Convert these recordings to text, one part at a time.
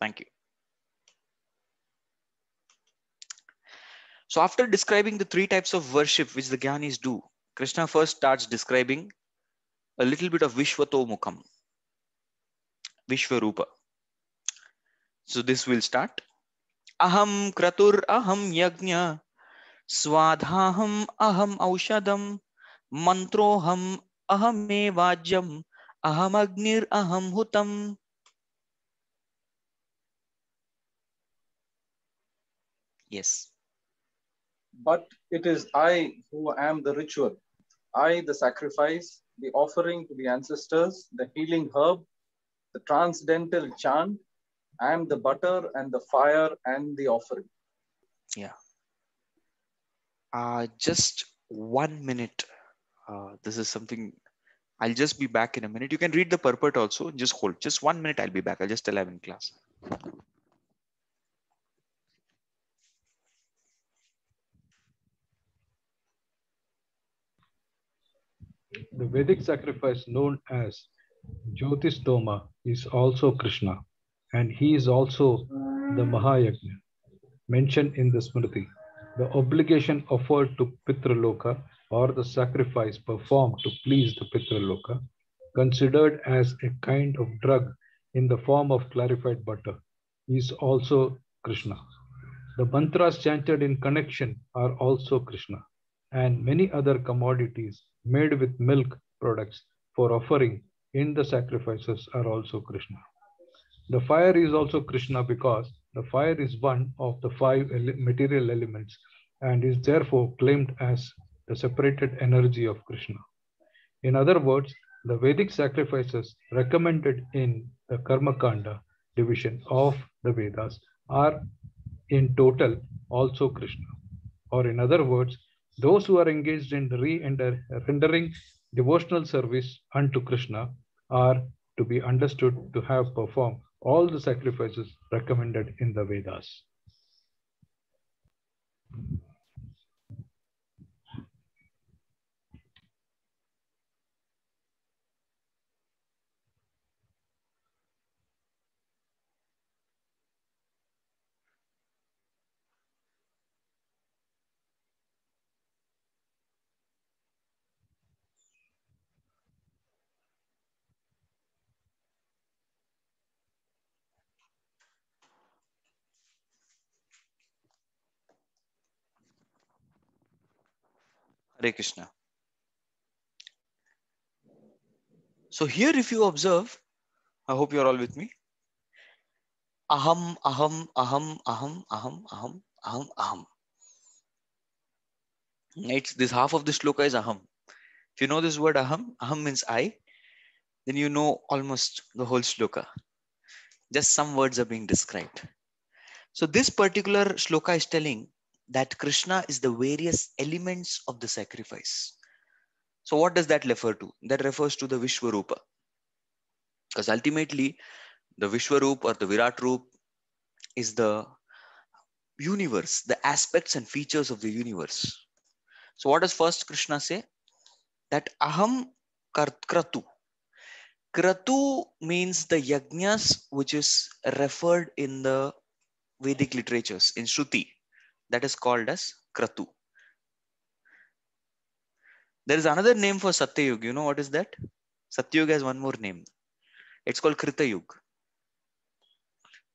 Thank you. So after describing the three types of worship which the Gyanis do, Krishna first starts describing a little bit of Vishvatomukam, Vishwarupa. So this will start. Aham Kratur Aham Yajna Swadhaham Aham Aushadam Mantroham Ahamevajyam Aham Agnir Aham Hutam Yes. But it is I who am the ritual. I, the sacrifice, the offering to the ancestors, the healing herb, the transcendental chant, I am the butter and the fire and the offering. Yeah. Uh, just one minute. Uh, this is something I'll just be back in a minute. You can read the purport also. Just hold. Just one minute. I'll be back. I'll just tell I'm in class. The Vedic sacrifice known as Jyotish Doma is also Krishna, and he is also the Mahayagna mentioned in the Smriti. The obligation offered to Pitraloka or the sacrifice performed to please the Pitraloka, considered as a kind of drug in the form of clarified butter, is also Krishna. The mantras chanted in connection are also Krishna, and many other commodities made with milk products for offering in the sacrifices are also Krishna. The fire is also Krishna because the fire is one of the five material elements and is therefore claimed as the separated energy of Krishna. In other words, the Vedic sacrifices recommended in the Karmakanda division of the Vedas are in total also Krishna. Or in other words, those who are engaged in re rendering devotional service unto Krishna are to be understood to have performed all the sacrifices recommended in the Vedas. Hare Krishna. So here, if you observe, I hope you're all with me. Aham, aham, aham, aham, aham, aham, aham, aham. It's this half of the shloka is aham. If you know this word aham, aham means I, then you know almost the whole shloka. Just some words are being described. So this particular shloka is telling that Krishna is the various elements of the sacrifice. So what does that refer to? That refers to the Vishwarupa. Because ultimately, the Vishwarup or the Virat Roop is the universe, the aspects and features of the universe. So what does first Krishna say? That aham kratu. Kratu means the yajnas which is referred in the Vedic literatures, in Shruti that is called as Kratu. There is another name for Satyug. You know what is that? Satyug has one more name. It's called Kritayug.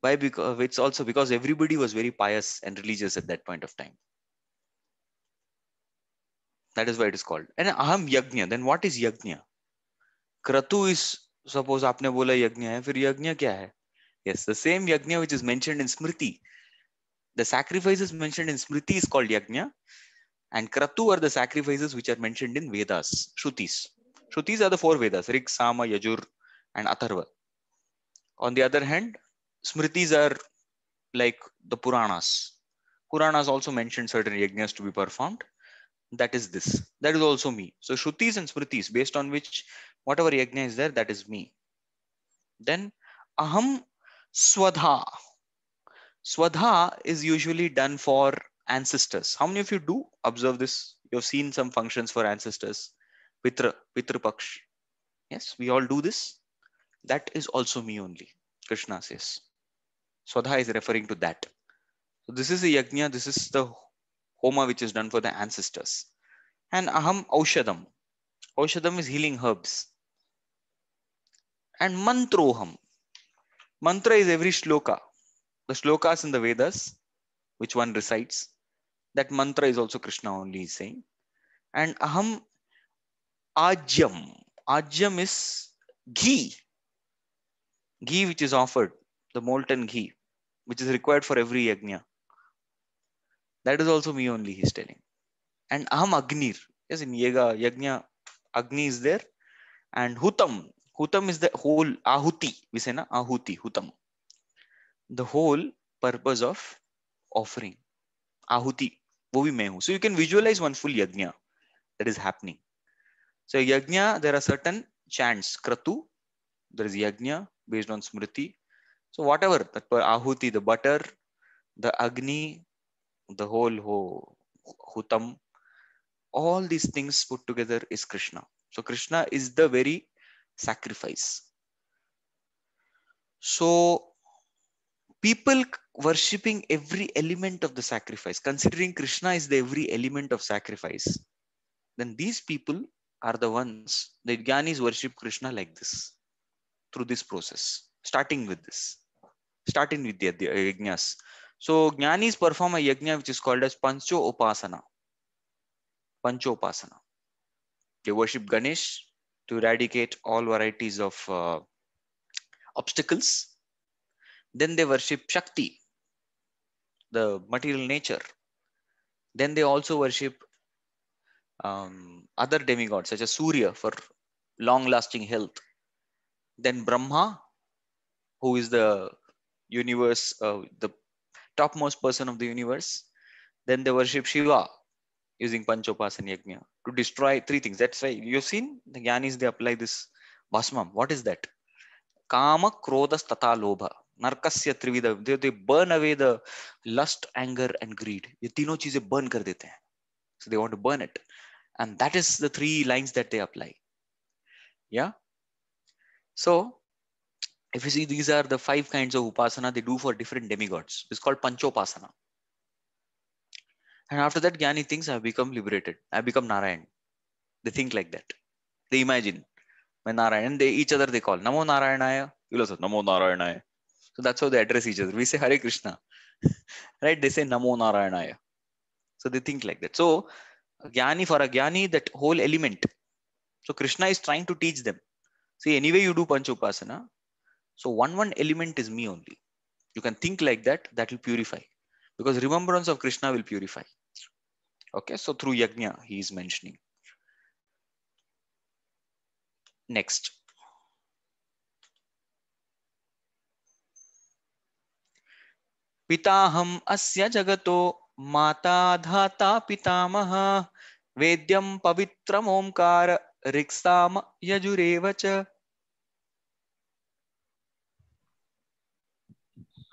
Why? Because it's also because everybody was very pious and religious at that point of time. That is why it is called. And Aham yagnya Then what is yagnya Kratu is suppose आपने बोला yagnya है फिर यज्ञ क्या yes the same yagnya which is mentioned in smriti the sacrifices mentioned in Smriti is called Yajna, and Kratu are the sacrifices which are mentioned in Vedas, Shrutis. Shrutis are the four Vedas, Rig, Sama, Yajur, and Atharva. On the other hand, Smritis are like the Puranas. Puranas also mentioned certain Yajnas to be performed. That is this. That is also me. So Shrutis and Smritis, based on which whatever Yajna is there, that is me. Then Aham Swadha Swadha is usually done for ancestors. How many of you do observe this? You've seen some functions for ancestors. Pitra, Pitrupaksha. Yes, we all do this. That is also me only, Krishna says. Swadha is referring to that. So this is the yajna, this is the homa which is done for the ancestors. And aham aushadam. Aushadam is healing herbs. And mantroham. Mantra is every shloka the shlokas in the Vedas, which one recites, that mantra is also Krishna only saying. And aham Ajam. Ajam is ghee. Ghee which is offered, the molten ghee, which is required for every yajna. That is also me only, he's telling. And aham agnir. Yes, in yaga, yajna, agni is there. And hutam. Hutam is the whole ahuti. We say na ahuti, hutam the whole purpose of offering ahuti wo bhi main so you can visualize one full yagna that is happening so yagna there are certain chants kratu there is yagna based on smriti so whatever that ahuti the butter the agni the whole ho, hutam all these things put together is krishna so krishna is the very sacrifice so people worshipping every element of the sacrifice, considering Krishna is the every element of sacrifice, then these people are the ones, the Jnanis worship Krishna like this, through this process, starting with this, starting with the, the uh, yajnas. So Jnanis perform a yajna which is called as Pancho Upasana. Pancho Upasana. They worship Ganesh to eradicate all varieties of uh, obstacles then they worship Shakti, the material nature. Then they also worship um, other demigods such as Surya for long lasting health. Then Brahma, who is the universe, uh, the topmost person of the universe. Then they worship Shiva using Panchopasan Yajna to destroy three things. That's why you've seen the Gyanis, they apply this basmam. What is that? Kama, Krodha, Tata, Lobha. नरकस्य त्रिविधा they they burn away the lust anger and greed They greed तीनों burn, चीज burn कर देते हैं so they want to burn it and that if you see these are the five kinds of upasana they do for different demigods it's called panchopasana and after that gyani thinks i have become liberated i have become narayan they think like that they imagine when narayan they each other they call namo narayanaya you also namo narayanaya so that's how they address each other. We say Hare Krishna, right? They say Namo Narayanaya. So they think like that. So Jnani for a Jnani, that whole element. So Krishna is trying to teach them. See, anyway, you do panchopasana, So one one element is me only. You can think like that, that will purify. Because remembrance of Krishna will purify. Okay, so through Yajna, he is mentioning. Next. पिताहम अस्य जगतो माता धाता पितामह वेद्यम पवित्रम ओंकार रिक्साम यजुरेव च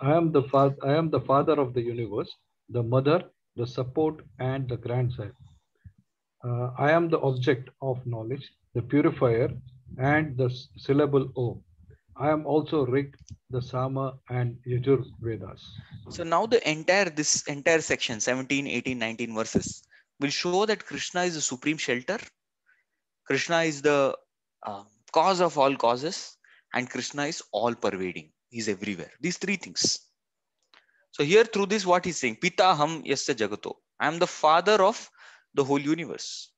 I am the father. I am the father of the universe, the mother, the support, and the grandson Uh, I am the object of knowledge, the purifier, and the syllable Om. I am also Rig, the Sama, and Yajur Vedas. So now the entire this entire section 17, 18, 19 verses will show that Krishna is the supreme shelter. Krishna is the uh, cause of all causes, and Krishna is all pervading. He's everywhere. These three things. So here through this, what he's saying, Pita Ham Yasya Jagato. I am the father of the whole universe.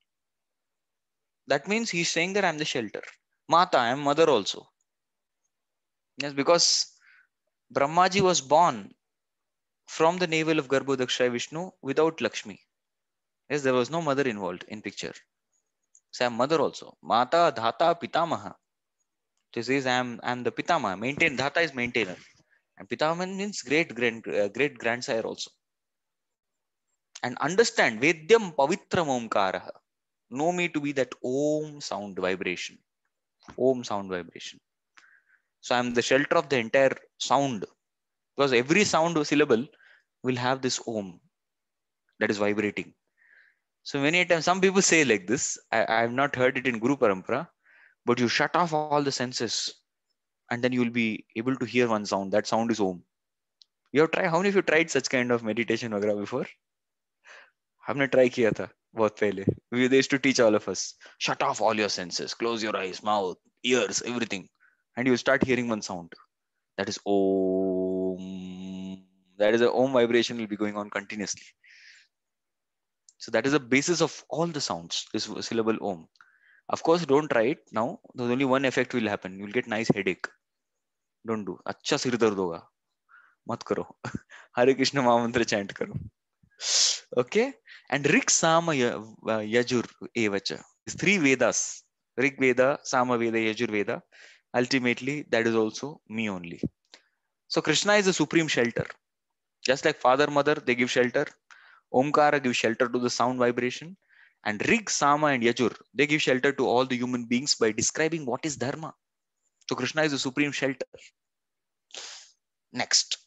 That means he's saying that I'm the shelter. Mata, I am mother also. Yes, because Brahmaji was born from the navel of Garbhodakshaya Vishnu without Lakshmi. Yes, there was no mother involved in picture. So I am mother also. Mata, Dhata, Pitamaha. This is I am, I am the Pitamaha. Maintain, Dhata is maintainer. And Pitamaha means great grand, uh, great grandsire also. And understand, Vedyam Pavitram Omkaraha. Know me to be that Om sound vibration. Om sound vibration. So I'm the shelter of the entire sound because every sound syllable will have this ohm that is vibrating. So many times some people say like this. I, have not heard it in Guru Parampara, but you shut off all the senses and then you will be able to hear one sound. That sound is om. You have tried, how many of you tried such kind of meditation wagra before? not tried किया Both बहुत We used to teach all of us shut off all your senses, close your eyes, mouth, ears, everything and you start hearing one sound that is om that is a om vibration will be going on continuously so that is the basis of all the sounds this syllable om of course don't try it now there's only one effect will happen you'll get nice headache don't do अच्छा सिर दर्द होगा मत करो हरे कृष्ण महामंत्र chant करो okay and rig sama uh, yajur evacha three vedas rig veda sama veda yajur veda ultimately that is also me only. So Krishna is the supreme shelter. Just like father, mother, they give shelter. Omkara gives shelter to the sound vibration. And Rig, Sama, and Yajur, they give shelter to all the human beings by describing what is Dharma. So Krishna is the supreme shelter. Next.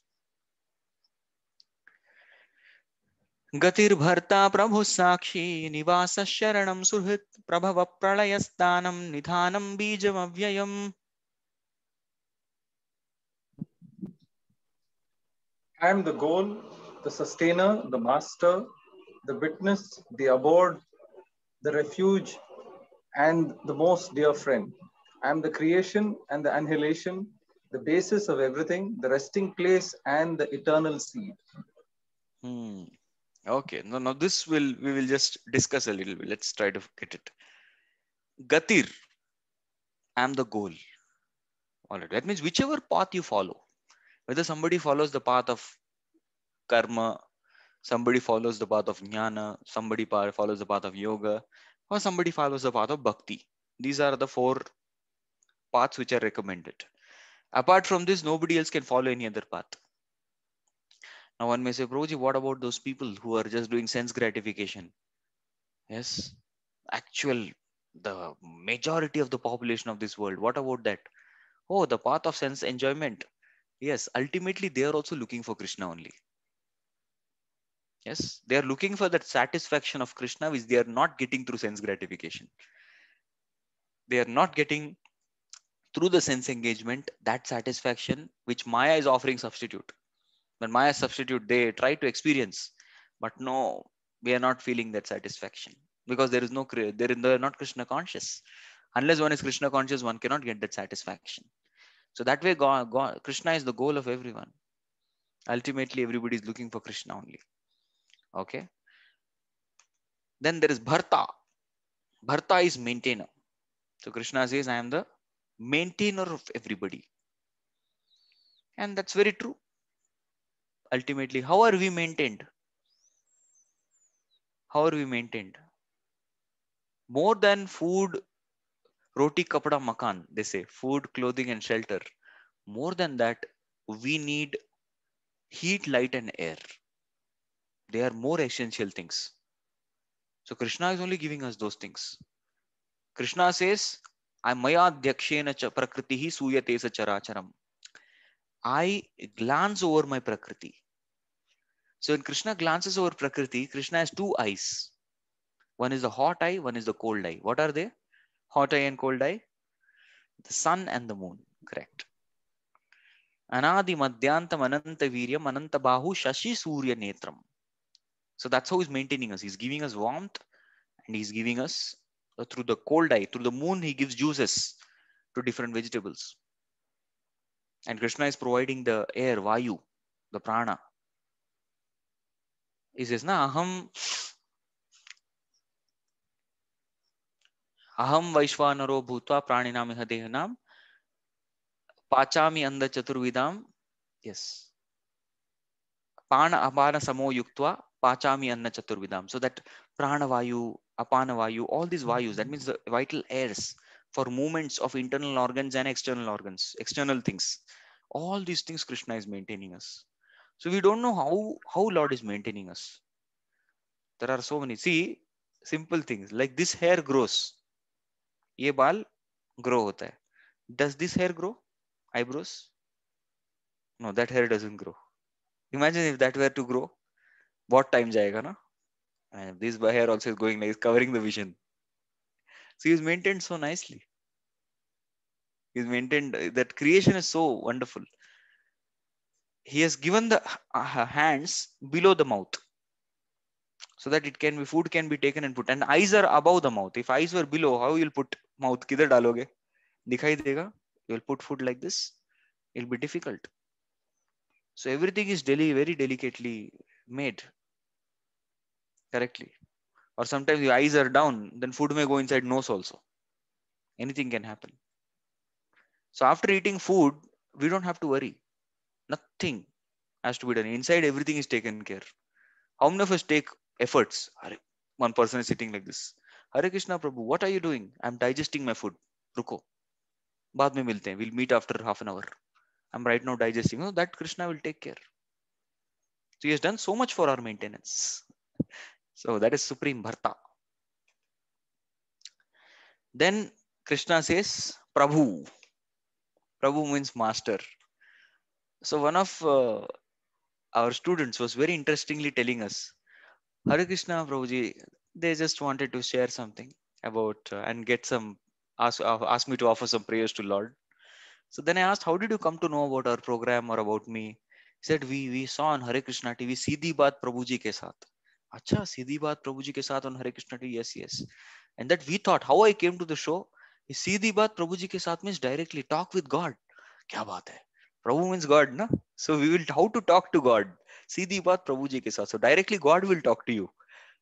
गतिर्भर्ता प्रभुः साक्षी निवासः शरणं सुहृत् प्रभवप्रलयस्तानं निधानं बीजमव्ययम् I am the goal, the sustainer, the master, the witness, the abode, the refuge, and the most dear friend. I am the creation and the annihilation, the basis of everything, the resting place, and the eternal seed. Hmm. Okay. No, now this will we will just discuss a little bit. Let's try to get it. Gatir. I am the goal. All right. That means whichever path you follow, whether somebody follows the path of karma, somebody follows the path of jnana, somebody follows the path of yoga, or somebody follows the path of bhakti. These are the four paths which are recommended. Apart from this, nobody else can follow any other path. Now, one may say, Proji, what about those people who are just doing sense gratification? Yes, actual, the majority of the population of this world, what about that? Oh, the path of sense enjoyment yes ultimately they are also looking for krishna only yes they are looking for that satisfaction of krishna which they are not getting through sense gratification they are not getting through the sense engagement that satisfaction which maya is offering substitute when maya substitute they try to experience but no we are not feeling that satisfaction because there is no they're not krishna conscious unless one is krishna conscious one cannot get that satisfaction so that way, God, God, Krishna is the goal of everyone. Ultimately, everybody is looking for Krishna only. Okay. Then there is Bharta. Bharta is maintainer. So Krishna says, I am the maintainer of everybody. And that's very true. Ultimately, how are we maintained? How are we maintained? More than food, roti kapda makan they say food clothing and shelter more than that we need heat light and air they are more essential things so krishna is only giving us those things krishna says i maya dhyakshena prakritihi suyate sa characharam i glance over my prakriti so when krishna glances over prakriti krishna has two eyes one is the hot eye one is the cold eye what are they hot eye and cold eye the sun and the moon correct anadi madhyantam ananta viryam ananta bahu shashi surya netram so that's how he's maintaining us he's giving us warmth and he's giving us uh, through the cold eye through the moon he gives juices to different vegetables and krishna is providing the air vayu the prana he says na aham अहम वैश्वानरो भूत्वा प्राणिनाम इह देहनाम पाचामि अंध चतुर्विदाम yes पान अपान समो युक्त्वा पाचामि अन्न चतुर्विदाम so that prana apana vayu all this वायुस that means vital airs for movements of internal organs and external organs external things all this things Krishna is maintaining us so we don't know how how lord is maintaining us there are so many see simple things like this hair grows ये बाल grow होता है does this hair grow eyebrows no that hair doesn't grow imagine if that were to grow बहुत time जाएगा ना and this hair also is going is covering the vision so he's maintained so nicely he's maintained that creation is so wonderful he has given the uh, hands below the mouth so that it can be food can be taken and put and eyes are above the mouth if eyes were below how you'll put mouth kidhar daloge dikhai dega you'll put food like this it'll be difficult so everything is deli very delicately made correctly or sometimes your eyes are down then food may go inside nose also anything can happen so after eating food we don't have to worry nothing has to be done inside everything is taken care how many of us take efforts. One person is sitting like this. Hare Krishna Prabhu, what are you doing? I'm digesting my food. Ruko. Baad mein milte We'll meet after half an hour. I'm right now digesting. You know, that Krishna will take care. So he has done so much for our maintenance. So that is supreme bharta. Then Krishna says, Prabhu. Prabhu means master. So one of uh, our students was very interestingly telling us Hare Krishna, Prabhuji. They just wanted to share something about uh, and get some ask uh, ask me to offer some prayers to Lord. So then I asked, how did you come to know about our program or about me? He said, we we saw on Hare Krishna TV Sidi Baat Prabhuji ke saath. Acha, Sidi Baat Prabhuji ke saath on Hare Krishna TV. Yes, yes. And that we thought how I came to the show. Sidi Baat Prabhuji ke saath means directly talk with God. Kya baat hai? Prabhu means God, na? So we will, how to talk to God? सीधी बात प्रभु जी के साथ so directly God will talk to you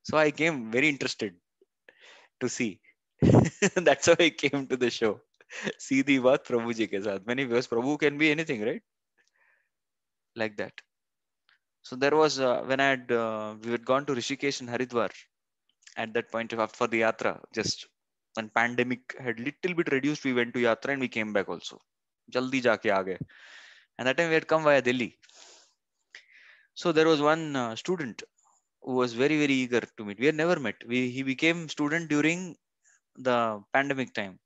so I came very interested to see that's how I came to the show सीधी बात प्रभु जी के साथ मैंने because Prabhu can be anything so there was uh, when i had uh, we had gone to rishikesh and haridwar at that point of, for the yatra just when pandemic had little bit reduced we went to yatra and we came back also jaldi jaake aa and that time we had come via delhi so there was one uh, student who was very, very eager to meet. We had never met. We, he became student during the pandemic time.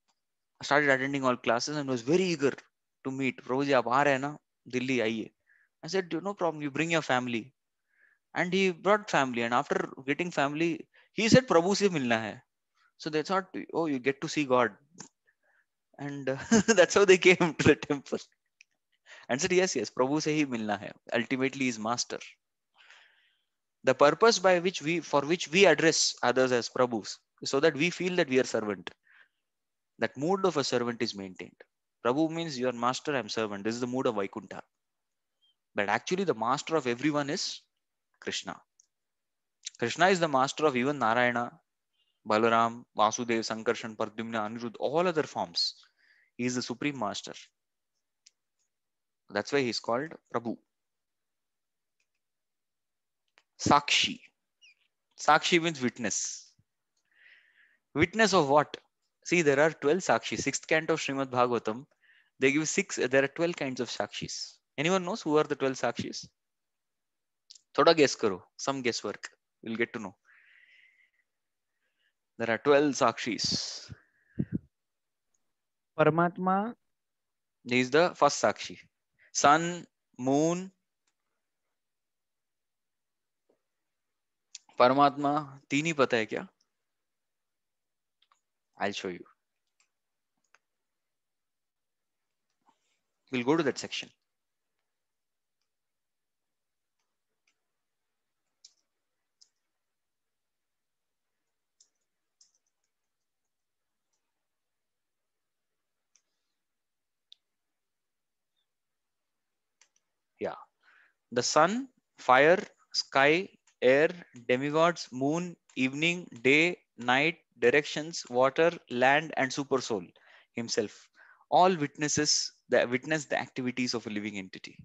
Started attending all classes and was very eager to meet. Prabhuji, aap aa na? Delhi, aaiye. I said, no problem. You bring your family. And he brought family. And after getting family, he said, Prabhu se milna hai. So they thought, oh, you get to see God. And uh, that's how they came to the temple. answer yes yes prabhu se hi milna hai ultimately is master the purpose by which we for which we address others as prabhus so that we feel that we are servant that mood of a servant is maintained prabhu means your master i'm servant this is the mood of vaikunta but actually the master of everyone is krishna krishna is the master of even narayana balaram vasudev sankarshan pradyumna anirudh all other forms he is the supreme master That's why he's called Prabhu. Sakshi. Sakshi means witness. Witness of what? See, there are 12 Sakshi. Sixth canto of Srimad Bhagavatam, they give six, there are 12 kinds of Sakshis. Anyone knows who are the 12 Sakshis? Thoda guess karo, some guesswork. We'll get to know. There are 12 Sakshis. Paramatma. He is the first Sakshi. Sun moon परमात्मा तीन ही पता है क्या I show you will go to that section the sun, fire, sky, air, demigods, moon, evening, day, night, directions, water, land, and super soul himself. All witnesses that witness the activities of a living entity.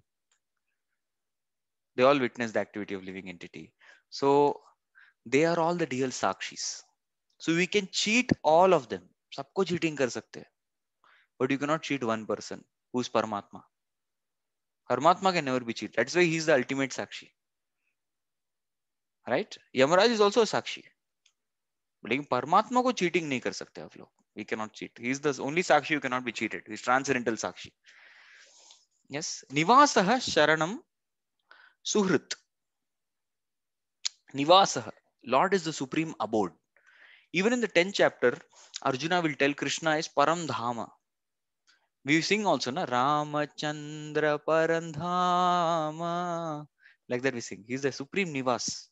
They all witness the activity of living entity. So they are all the deal sakshis. So we can cheat all of them. सबको cheating कर सकते हैं you cannot cheat one person who is Paramatma. Paramatma can never be cheated. That's why he is the ultimate sakshi. Right? Yamaraj is also a sakshi. लेकिन परमात्मा को cheating नहीं कर सकते आप लोग we can not cheat he is the only sakshi you can not be cheated he is transcendental sakshi yes निवास शरण सुहृत निवास lord is the supreme abode even in the ten chapter Arjuna will tell Krishna is परम धाम we sing also na ramachandra parandhama like that we sing he's the supreme nivas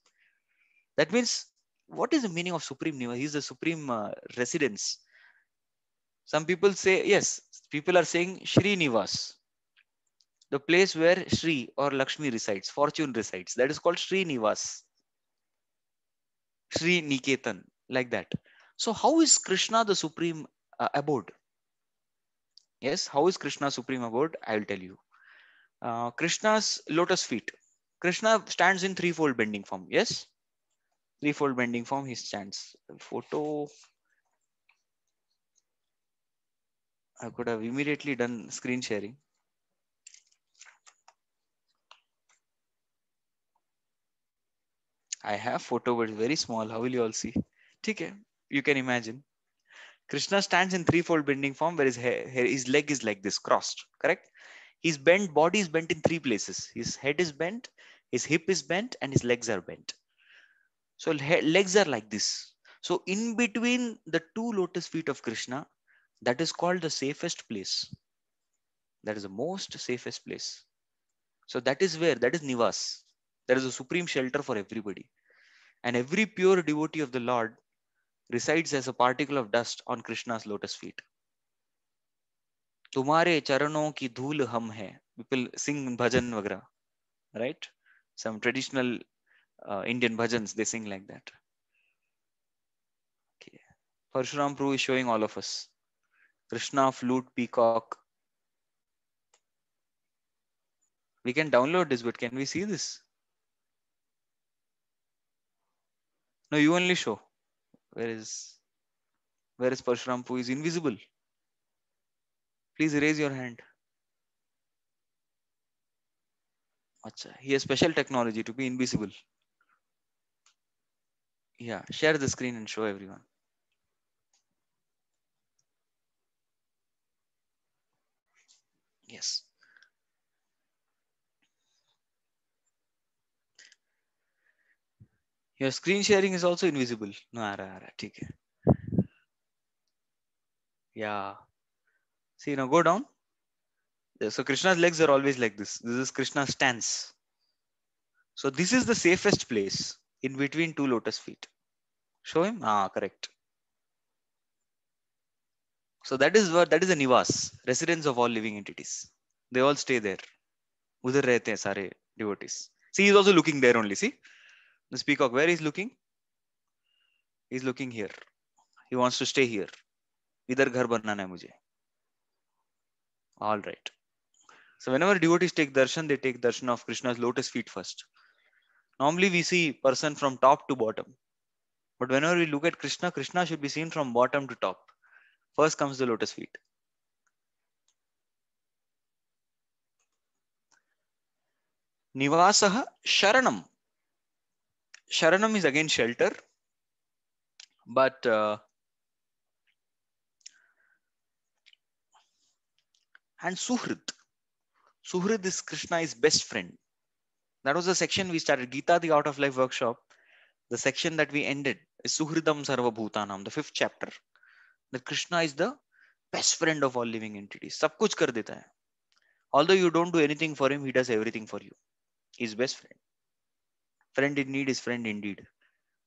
that means what is the meaning of supreme nivas he's the supreme uh, residence some people say yes people are saying shri nivas the place where Shri or Lakshmi resides, fortune resides. That is called Shri Nivas, Shri Niketan, like that. So, how is Krishna the supreme uh, abode? Yes, how is Krishna supreme about? I will tell you. Uh, Krishna's lotus feet. Krishna stands in threefold bending form. Yes, threefold bending form. He stands. Photo. I could have immediately done screen sharing. I have photo, but very small. How will you all see? Okay, you can imagine. Krishna stands in threefold bending form where his, hair, his leg is like this crossed, correct? His bent body is bent in three places. His head is bent, his hip is bent, and his legs are bent. So legs are like this. So in between the two lotus feet of Krishna, that is called the safest place. That is the most safest place. So that is where, that is Nivas. That is a supreme shelter for everybody. And every pure devotee of the Lord resides as a particle of dust on Krishna's lotus feet. Tumare charanon ki dhool hum hai. People sing bhajan vagra, right? Some traditional uh, Indian bhajans, they sing like that. Okay. Parshuram Prabhu is showing all of us. Krishna flute peacock. We can download this, but can we see this? No, you only show. Whereas, whereas Parshuram Pu is invisible. Please raise your hand. Acha, he has special technology to be invisible. Yeah, share the screen and show everyone. Yes. your screen sharing is also invisible no आ रहा yeah see now go down so krishna's legs are always like this this is krishna's stance so this is the safest place in between two lotus feet show him ah correct so that is what that is a nivas residence of all living entities they all stay there udhar rehte hain sare devotees see he is also looking there only see this peacock, where is looking? He's looking here. He wants to stay here. Idhar ghar बनाना है all right so whenever devotees take darshan they take darshan of krishna's lotus feet first normally we see person from top to bottom but whenever we look at krishna krishna should be seen from bottom to top first comes the lotus feet निवासः शरणं Sharanam is again shelter, but uh, and Suhrit. Suhrit is Krishna's best friend. That was the section we started Gita, the Art of Life workshop. The section that we ended is Suhridam Sarva Bhutanam, the fifth chapter. That Krishna is the best friend of all living entities. सब कुछ कर देता है. Although you don't do anything for him, he does everything for you. He's best friend. Friend in need is friend indeed.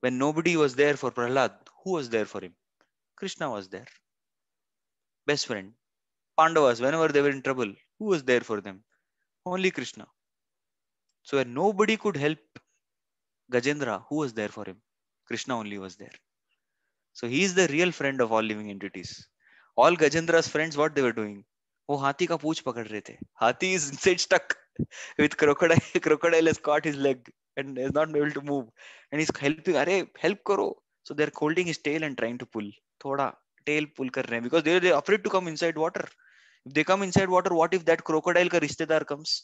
When nobody was there for Prahlad, who was there for him? Krishna was there. Best friend. Pandavas, whenever they were in trouble, who was there for them? Only Krishna. So when nobody could help Gajendra, who was there for him? Krishna only was there. So he is the real friend of all living entities. All Gajendra's friends, what they were doing? वो हाथी का पूछ पकड़ रहे थे hathi is instead stuck with crocodile crocodile has caught his leg and is not able to move and he's helping are help karo so they're holding his tail and trying to pull thoda tail pull kar rahe हैं because they they afraid to come inside water if they come inside water what if that crocodile ka rishtedar comes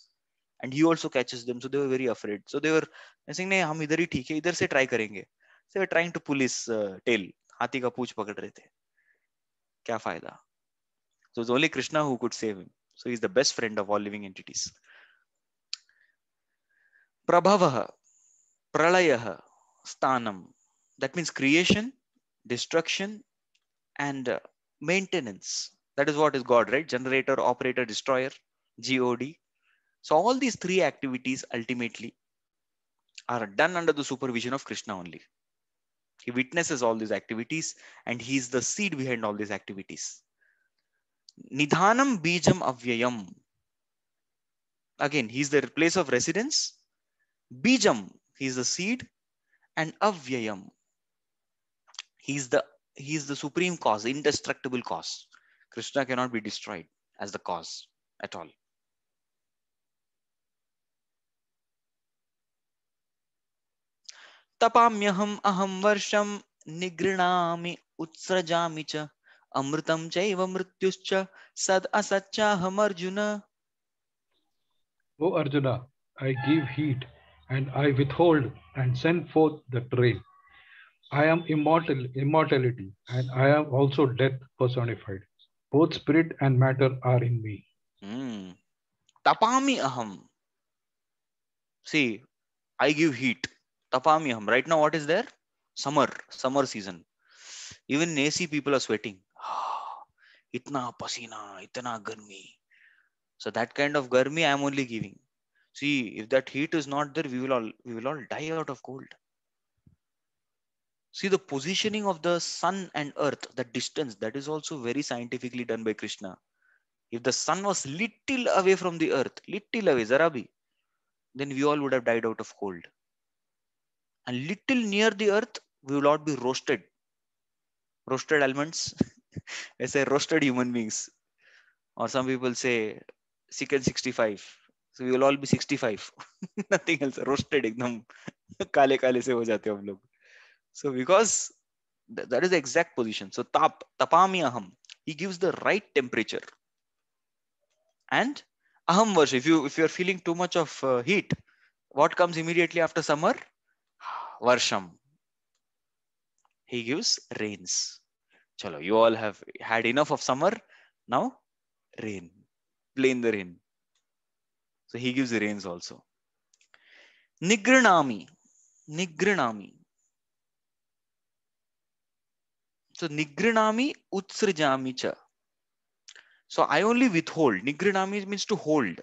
and he also catches them so they were very afraid so they were saying nahi hum idhar hi theek hai idhar se try karenge so they were trying to pull his uh, tail हाथी ka pooch pakad rahe the kya fayda so it's only Krishna who could save him so he's the best friend of all living entities Prabhavaha pralayah stanam That means creation, destruction, and uh, maintenance. That is what is God, right? Generator, operator, destroyer, God. So all these three activities ultimately are done under the supervision of Krishna only. He witnesses all these activities and he is the seed behind all these activities. Nidhanam Bijam Avyayam. Again, he is the place of residence. Bijam, He is the seed and avyayam. He is the he is the supreme cause, indestructible cause. Krishna cannot be destroyed as the cause at all. तपाम्यहम अहम वर्षम निगृणामि उत्सृजामि च अमृतम चैव मृत्युश्च सद असच्चाहम Arjun O Arjuna I give heat and I withhold and send forth the train. I am immortal, immortality, and I am also death personified. Both spirit and matter are in me. Mm. Tapami aham. See, I give heat. Tapami aham. Right now, what is there? Summer, summer season. Even AC people are sweating. Ah, itna pasina, itna garmi. So that kind of garmi I am only giving. See, if that heat is not there, we will all we will all die out of cold. See the positioning of the sun and earth, the distance, that is also very scientifically done by Krishna. If the sun was little away from the earth, little away, Zarabi, then we all would have died out of cold. And little near the earth, we will all be roasted. Roasted almonds. I say roasted human beings. Or some people say chicken 65 so we will all be 65 nothing else roasted ekdam kale kale se ho jate hum log so because th- that is the exact position so tap tapami aham he gives the right temperature and aham vash if you if you are feeling too much of uh, heat what comes immediately after summer varsham he gives rains chalo you all have had enough of summer now rain plain the rain so he gives the reins also. Nigranami. Nigranami. So nigranami utsrijami cha. So I only withhold. Nigranami means to hold.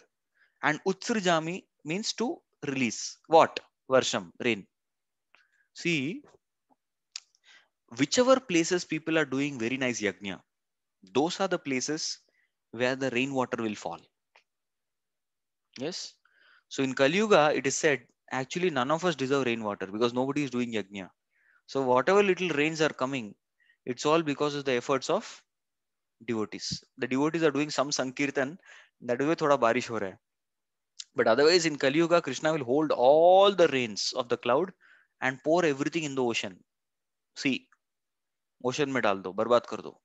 And utsrijami means to release. What? Varsham, rain. See, whichever places people are doing very nice yagna, those are the places where the rainwater will fall. Yes. So in Kali Yuga, it is said actually none of us deserve rainwater because nobody is doing yajna. So whatever little rains are coming, it's all because of the efforts of devotees. The devotees are doing some sankirtan. That way, thoda barish ho But otherwise, in Kali Yuga, Krishna will hold all the rains of the cloud and pour everything in the ocean. See, ocean mein dal do, barbat kar do.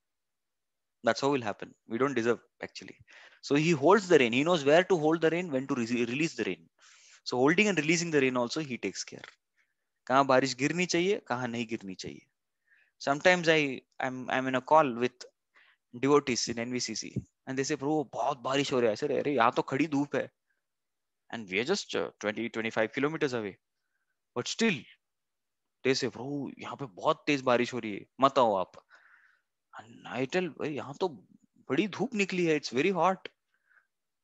That's how it will happen. We don't deserve actually. So he holds the rein. He knows where to hold the rein, when to re- release the rein. So holding and releasing the rein also he takes care. kahan barish girni chahiye kahan nahi girni chahiye sometimes I I'm I'm in a call with devotees in NVCC and they say bro bahut barish ho raha hai sir are yahan to khadi dhoop hai and we are just uh, 20 25 kilometers away but still they say bro yahan pe bahut tez barish ho rahi hai mat aao aap and I tell bhai yahan to बड़ी धूप निकली है it's very hot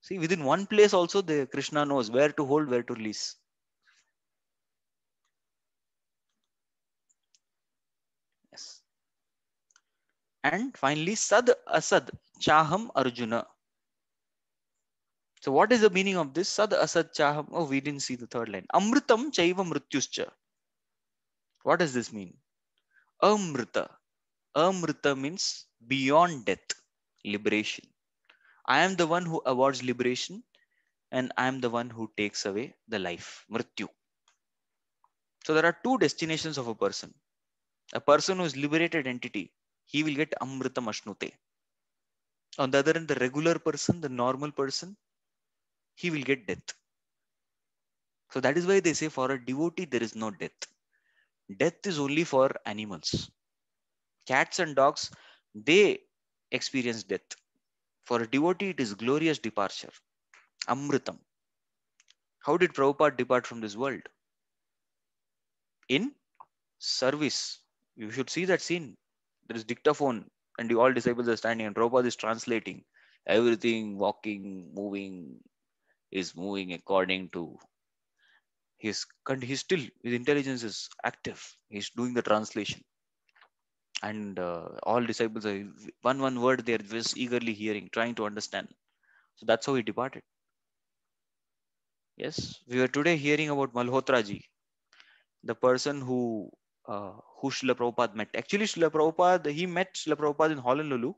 see within one place also the Krishna knows where to hold where to release And finally, sad asad chaham arjuna. So what is the meaning of this? Sad asad chaham. Oh, we didn't see the third line. Amritam chaiva mrityuscha. What does this mean? Amrita. Amrita means beyond death liberation. I am the one who awards liberation and I am the one who takes away the life, mrityu. So there are two destinations of a person. A person who is liberated entity, he will get amrita mashnute. On the other hand, the regular person, the normal person, he will get death. So that is why they say for a devotee, there is no death. Death is only for animals. Cats and dogs, they experience death. For a devotee, it is glorious departure. Amritam. How did Prabhupada depart from this world? In service. You should see that scene. There is dictaphone and all disciples are standing and Prabhupada is translating. Everything walking, moving is moving according to his he's still his intelligence is active he's doing the translation and uh, all disciples are one one word they are just eagerly hearing trying to understand so that's how he departed yes we are today hearing about malhotra ji the person who uh, who Srila Prabhupada met actually Srila Prabhupada he met Srila Prabhupada in Honolulu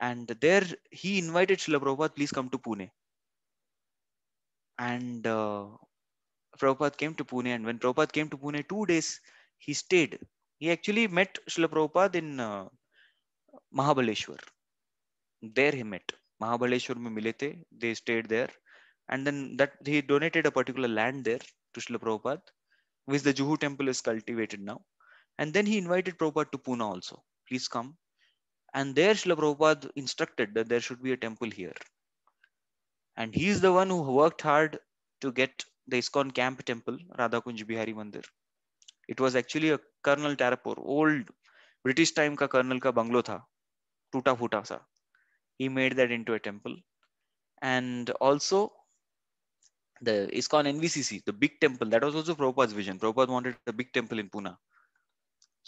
and there he invited Srila Prabhupada please come to Pune and uh, Prabhupada came to Pune and when Prabhupada came to Pune two days he stayed he actually met Srila Prabhupada in uh, Mahabaleshwar. There he met. Mahabaleshwar mein mile They stayed there. And then that he donated a particular land there to Srila Prabhupada, which the Juhu temple is cultivated now. And then he invited Prabhupada to Pune also. Please come. And there Srila Prabhupada instructed that there should be a temple here. And he is the one who worked hard to get the Iskon camp temple, Radha Kunj Bihari Mandir. It was actually colonel Tarapore old British time का colonel ka bungalow था टूटा फूटा सा ही made that into a temple and also the iskon nvcc the big temple that was also prabhupada's vision prabhupada wanted a big temple in pune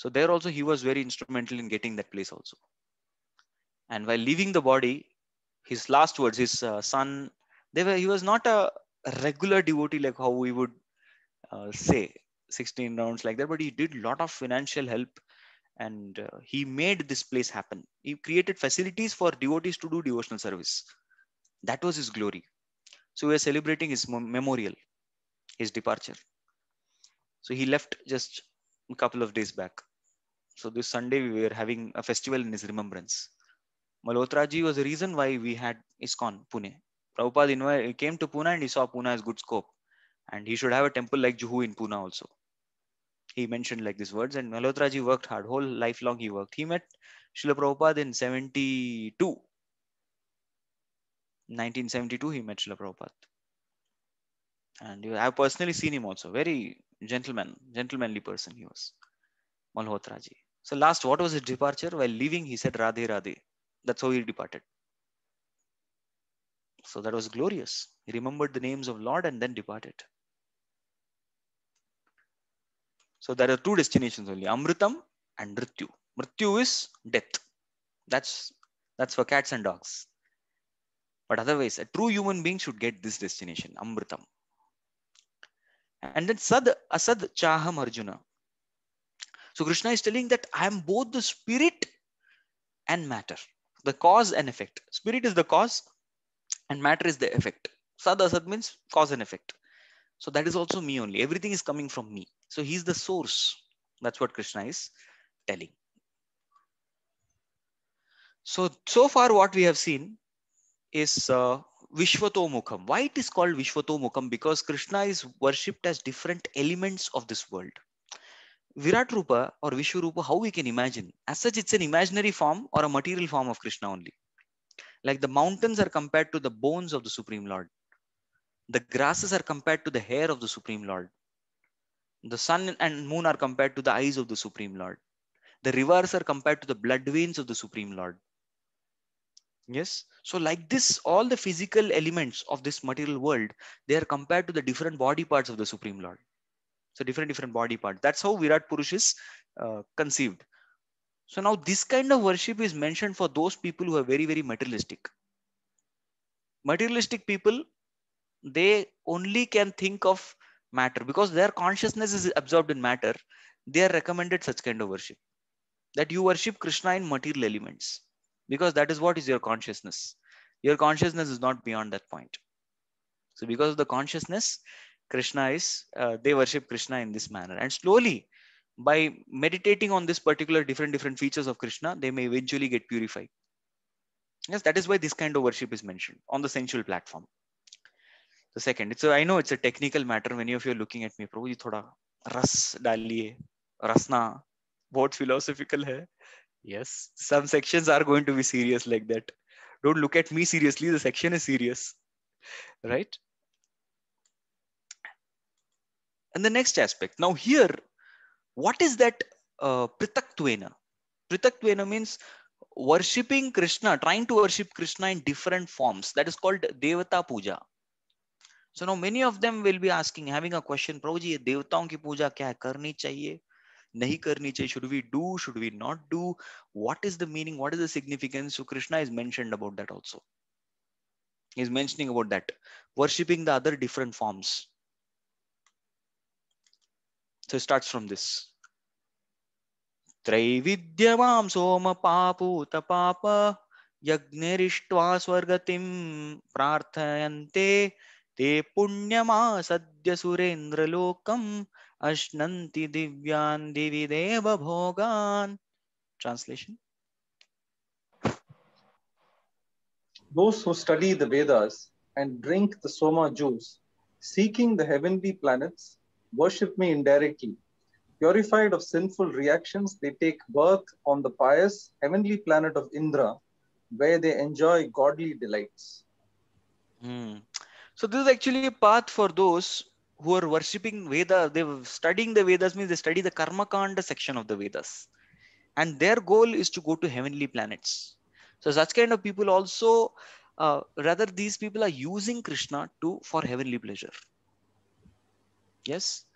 so there also he was very instrumental in getting that place also and while leaving the body his last words his uh, son they were he was not a regular devotee like how we would uh, say 16 rounds like that but he did a lot of financial help and uh, he made this place happen he created facilities for devotees to do devotional service that was his glory so we are celebrating his memorial his departure so he left just a couple of days back so this sunday we were having a festival in his remembrance malhotraji was the reason why we had iskon pune Prabhupada came to Pune and he saw Pune as good scope. And he should have a temple like Juhu in Pune also he mentioned like these words. And Malhotraji worked hard, whole lifelong he worked. He met Srila Prabhupada in 72. 1972, he met Srila Prabhupada. And I have personally seen him also. Very gentleman, gentlemanly person he was. Malhotraji. So last, what was his departure? While leaving, he said Radhe Radhe. That's how he departed. So that was glorious. He remembered the names of Lord and then departed. So there are two destinations only, Amritam and Ritu. Mrityu is death. That's that's for cats and dogs. But otherwise, a true human being should get this destination, Amritam. And then Sad Asad Chaham Arjuna. So Krishna is telling that I am both the spirit and matter, the cause and effect. Spirit is the cause and matter is the effect. Sad Asad means cause and effect. So that is also me only. Everything is coming from me. So he's the source. That's what Krishna is telling. So, so far what we have seen is uh, Vishvatomukham. Why it is called Vishvatomukham? Because Krishna is worshipped as different elements of this world. Virat Rupa or Vishwarupa, how we can imagine? As such, it's an imaginary form or a material form of Krishna only. Like the mountains are compared to the bones of the Supreme Lord. The grasses are compared to the hair of the Supreme Lord. The sun and moon are compared to the eyes of the Supreme Lord. The rivers are compared to the blood veins of the Supreme Lord. Yes. So, like this, all the physical elements of this material world, they are compared to the different body parts of the Supreme Lord. So, different different body parts. That's how Virat Purush is uh, conceived. So now this kind of worship is mentioned for those people who are very, very materialistic. Materialistic people, they only can think of matter because their consciousness is absorbed in matter they are recommended such kind of worship that you worship krishna in material elements because that is what is your consciousness your consciousness is not beyond that point so because of the consciousness krishna is uh, they worship krishna in this manner and slowly by meditating on this particular different different features of krishna they may eventually get purified yes that is why this kind of worship is mentioned on the sensual platform the second it's a, I know it's a technical matter many of you are looking at me Probably, जी थोड़ा ras डालिए rasna. बहुत philosophical yes some sections are going to be serious like that don't look at me seriously the section is serious right and the next aspect now here what is that uh, pritaktwena means worshipping krishna trying to worship krishna in different forms that is called devata puja so no many of them will be asking having a question Prabhu ji ये देवताओं की पूजा क्या है करनी चाहिए नहीं करनी चाहिए should we do should we not do what is the meaning what is the significance so Krishna is mentioned about that also he is mentioning about that worshipping the other different forms so starts from this त्रैविद्यवाम सोम पापूत पाप यज्ञरिष्ट्वा स्वर्गतिं प्रार्थयन्ते ते पुण्यमा सद्य सुरेन्द्र लोकम अश्नि दिव्यान दिवि देव भोगान translation Those who study the Vedas and drink the Soma juice, seeking the heavenly planets, worship me indirectly. Purified of sinful reactions, they take birth on the pious heavenly planet of Indra, where they enjoy godly delights. Mm. So this is actually a path for those who are worshipping Vedas. They're studying the Vedas means they study the Karma Kanda section of the Vedas. And their goal is to go to heavenly planets. So such kind of people also, uh, rather these people are using Krishna to for heavenly pleasure. Yes.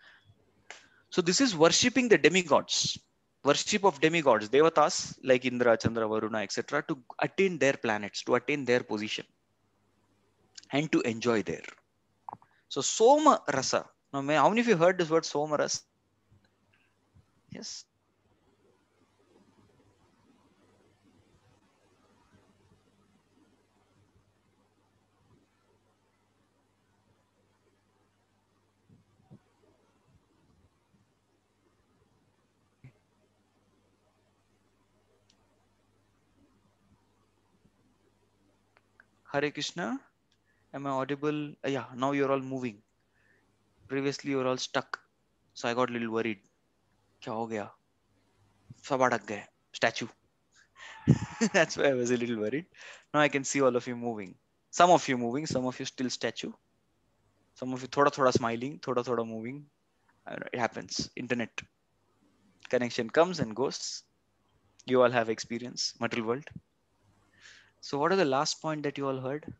So this is worshipping the demigods, worship of demigods, devatas like Indra, Chandra, Varuna, etc. to attain their planets, to attain their position and to enjoy there. So Soma Rasa. Now, how many of you heard this word Soma Rasa? Yes. Hare Krishna am i audible uh, yeah now you're all moving previously you are all stuck so i got a little worried kya ho gaya sab adak statue that's why i was a little worried now i can see all of you moving some of you moving some of you still statue some of you thoda thoda smiling thoda thoda moving it happens internet connection comes and goes you all have experience material world so what are the last point that you all heard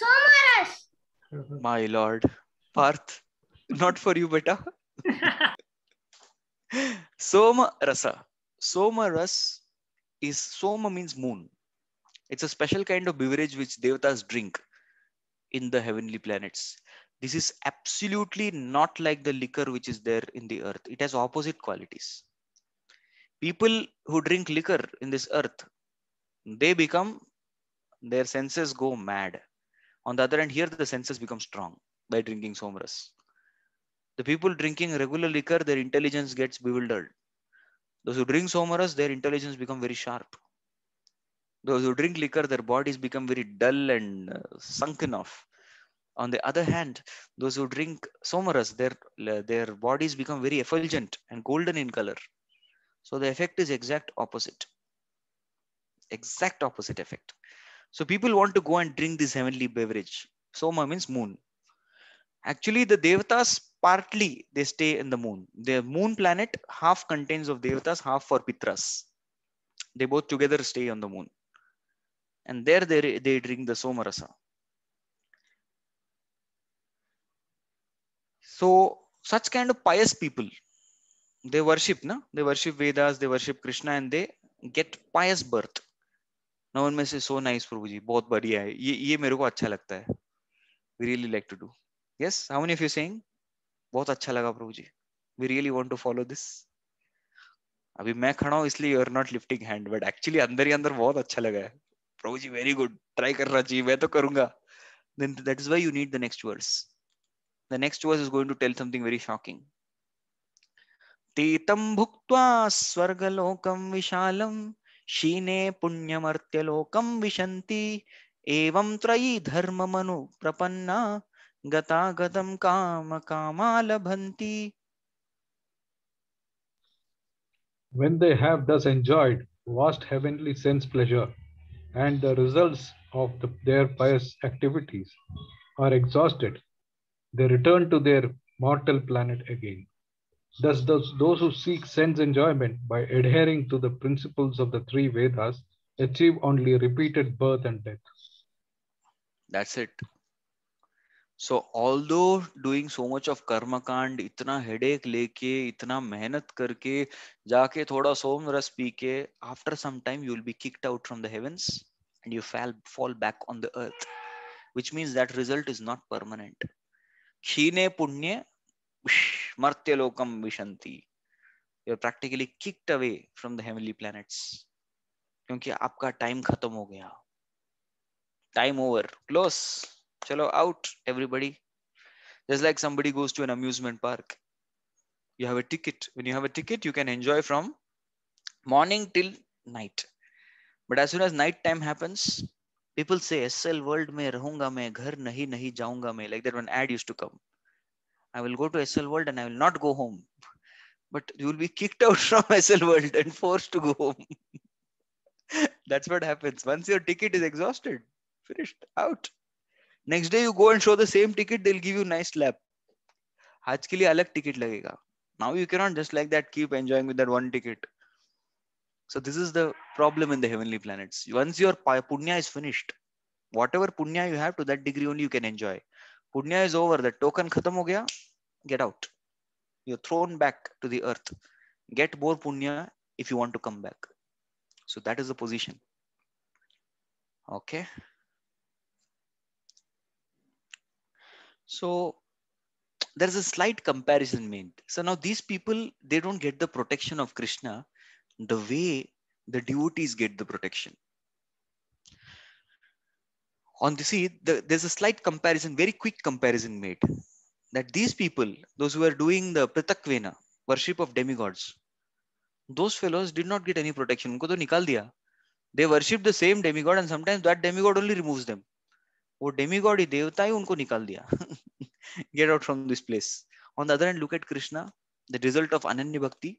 Somaras. My lord. Parth, not for you, beta. Soma rasa. Soma ras is Soma means moon. It's a special kind of beverage which devatas drink in the heavenly planets. This is absolutely not like the liquor which is there in the earth. It has opposite qualities. People who drink liquor in this earth, they become, their senses go mad on the other hand, here the senses become strong by drinking somras. The people drinking regular liquor, their intelligence gets bewildered. Those who drink somaras, their intelligence become very sharp. Those who drink liquor, their bodies become very dull and uh, sunken off. On the other hand, those who drink somaras, their, their bodies become very effulgent and golden in color. So the effect is exact opposite. Exact opposite effect. So people want to go and drink this heavenly beverage. Soma means moon. Actually, the devatas partly they stay in the moon. The moon planet half contains of devatas, half for pitras. They both together stay on the moon. And there they, they drink the somarasa. So such kind of pious people, they worship, na? they worship Vedas, they worship Krishna and they get pious birth ना उनमें से so nice प्रभु जी बहुत बढ़िया है ये ये मेरे को अच्छा लगता है we really like to do yes how many of you saying बहुत अच्छा लगा Prabhu ji we really want to follow this अभी मैं खड़ा हूँ इसलिए you are not lifting hand but actually अंदर ही अंदर बहुत अच्छा लगा है Prabhu ji very good try कर रहा जी मैं तो करूंगा then that is why you need the next verse. The next verse is going to tell something very shocking तेतं भुक्त्वा स्वर्गलोकम विशालम शीने पुण्यमर्त्यलोकं विशन्ति एवं त्रयी धर्म मनु प्रपन्ना गतागतं काम कामा लभन्ति When they have thus enjoyed vast heavenly sense pleasure and the results of the, their pious activities are exhausted, they return to their mortal planet again. Thus, those, those who seek sense enjoyment by adhering to the principles of the three Vedas achieve only repeated birth and death. That's it. So, although doing so much of karma kand, itna headache leke, itna mehnat karke, jaake thoda somras peeke, after some time you will be kicked out from the heavens and you fall, fall back on the earth, which means that result is not permanent. Khine punye, मर्त्यलोकम विशंति you practically kicked away from the heavenly planets क्योंकि आपका time खत्म हो गया time over close चलो out everybody just like somebody goes to an amusement park you have a ticket when you have a ticket you can enjoy from morning till night but as soon as night time happens people say Essel World में रहूंगा मैं घर नहीं नहीं जाऊंगा मैं like that one ad used to come I will go to SL World and I will not go home. But you will be kicked out from SL World and forced to go home. That's what happens. Once your ticket is exhausted, finished, out. Next day you go and show the same ticket, they'll give you nice lap. आज के लिए अलग ticket now you cannot just like that keep enjoying with that one ticket so this is the problem in the heavenly planets once your punya is finished whatever punya you have to that degree only you can enjoy Punya is over. The token khatam ho gaya. Get out. You're thrown back to the earth. Get more punya if you want to come back. So that is the position. Okay. So there's a slight comparison made. So now these people, they don't get the protection of Krishna the way the devotees get the protection. on the see the, there's a slight comparison very quick comparison made that these people those who are doing the pratakvena worship of demigods those fellows did not get any protection unko to nikal diya they worship the same demigod and sometimes that demigod only removes them wo demigod hi devta hai unko nikal diya get out from this place on the other hand look at krishna the result of ananya bhakti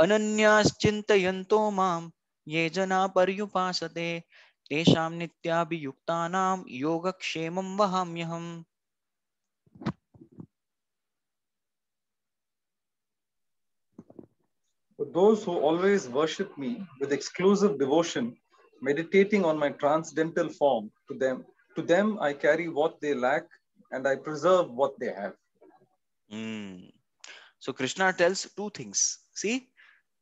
भक्ति chintayanto mam ye jana paryupasate तेषां नित्याभियुक्तानां योगक्षेमं वहाम्यहम् Those who always worship me with exclusive devotion, meditating on my transcendental form, to them, to them I carry what they lack and I preserve what they have. Mm. So Krishna tells two things. See,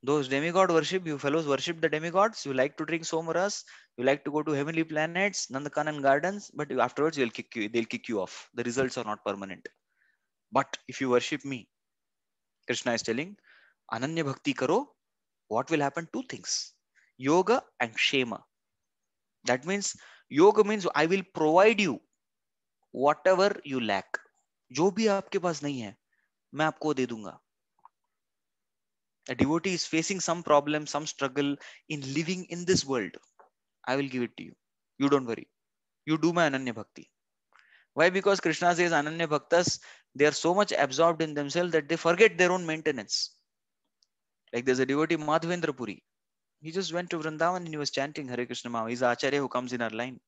those demigod worship, you fellows worship the demigods, you like to drink somaras, you like to go to heavenly planets, Nandakanan gardens, but afterwards you'll kick you, they'll kick you off. The results are not permanent. But if you worship me, Krishna is telling, Ananya Bhakti Karo, what will happen? Two things yoga and shema. That means yoga means I will provide you whatever you lack. jo bhi aapke paas nahi hai main aapko de dunga A devotee is facing some problem, some struggle in living in this world. I will give it to you. You don't worry. You do my Ananya Bhakti. Why? Because Krishna says Ananya Bhaktas, they are so much absorbed in themselves that they forget their own maintenance. Like there's a devotee, Madhavendra Puri. He just went to Vrindavan and he was chanting Hare Krishna Mama. He's the Acharya who comes in our line.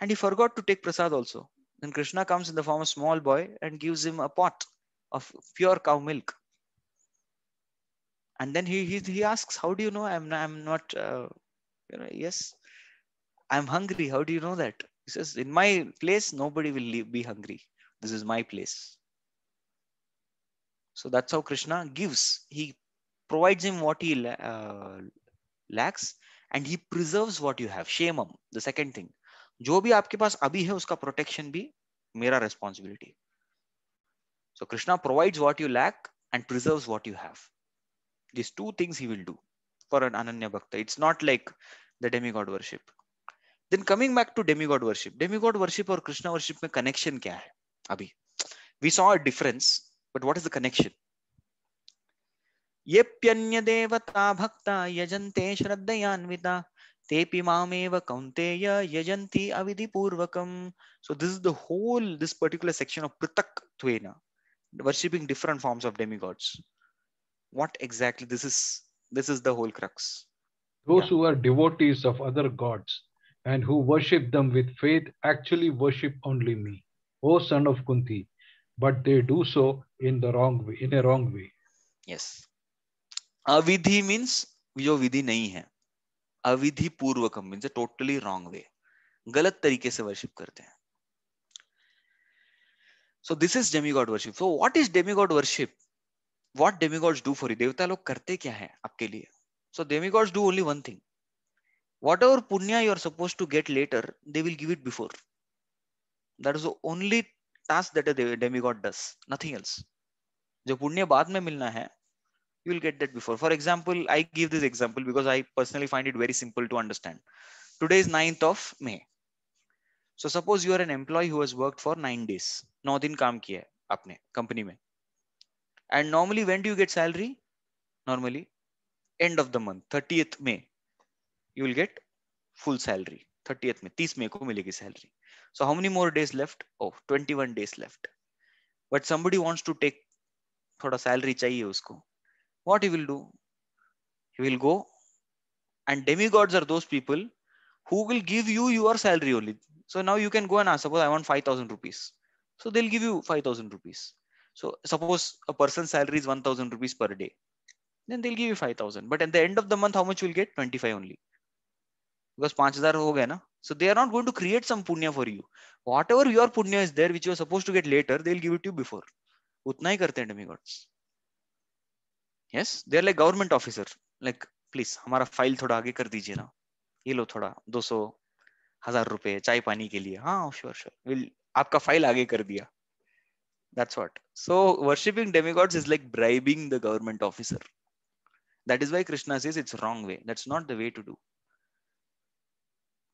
And he forgot to take prasad also. Then Krishna comes in the form of a small boy and gives him a pot of pure cow milk. And then he, he, he asks, How do you know I'm, I'm not uh, you know yes i'm hungry how do you know that he says in my place nobody will be hungry this is my place so that's how krishna gives he provides him what he uh, lacks and he preserves what you have shemam the second thing जो भी आपके पास अभी hai. Uska protection bhi. Mera responsibility. So Krishna provides what you lack and preserves what you have. These two things he will do for an Ananya Bhakta. It's not like the demigod worship then coming back to demigod worship demigod worship or krishna worship mein connection kya hai abhi we saw a difference but what is the connection येप्यन्य देवता भक्ता यजन्ते श्रद्धयान्विता tepi mameva kaunteya yajanti avidhi purvakam so this is the whole this particular section of pritak tvena worshipping different forms of demigods what exactly this is this is the whole crux Those yeah. who are devotees of other gods and who worship them with faith actually worship only me, O son of Kunti, but they do so in the wrong way, in a wrong way. Yes. Avidhi means jo vidhi nahi hai avidhi अविधि means a totally wrong way galat tarike se worship karte hain so this is demigod worship so what is demigod worship what demigods do for you devta log karte kya hai aapke liye So demigods do only one thing. Whatever punya you are supposed to get later, they will give it before. That is the only task that a demigod does, nothing else. jo punya baad mein milna hai you will get that before. For example, I give this example because I personally find it very simple to understand. Today is 9th of May. So suppose you are an employee who has worked for 9 days. Now din kaam kiya है आपने company में and normally when do you get salary normally end of the month 30th May, you will get full salary. 30th May, 30 May ko milegi salary. So how many more days left? Oh, 21 days left. But somebody wants to take thoda salary chahiye usko. What he will do? He will go and demigods are those people who will give you your salary only. So now you can go and ask, suppose I want 5,000 rupees. So they'll give you 5,000 rupees. So suppose a person's salary is 1,000 rupees per day. then they'll give you 5000 but at the end of the month how much will get 25 only because 5000 ho gaya na so they are not going to create some punya for you whatever your punya is there which you are supposed to get later they'll give it to you before utna hi karte hain demigods yes they are like government officer like please hamara file thoda aage kar dijiye na ye lo thoda दो सौ हजार रुपए चाय पानी के लिए हाँ sure sure will आपका फाइल आगे कर दिया that's what so worshipping demigods is like bribing the government officer That is why Krishna says it's wrong way. That's not the way to do.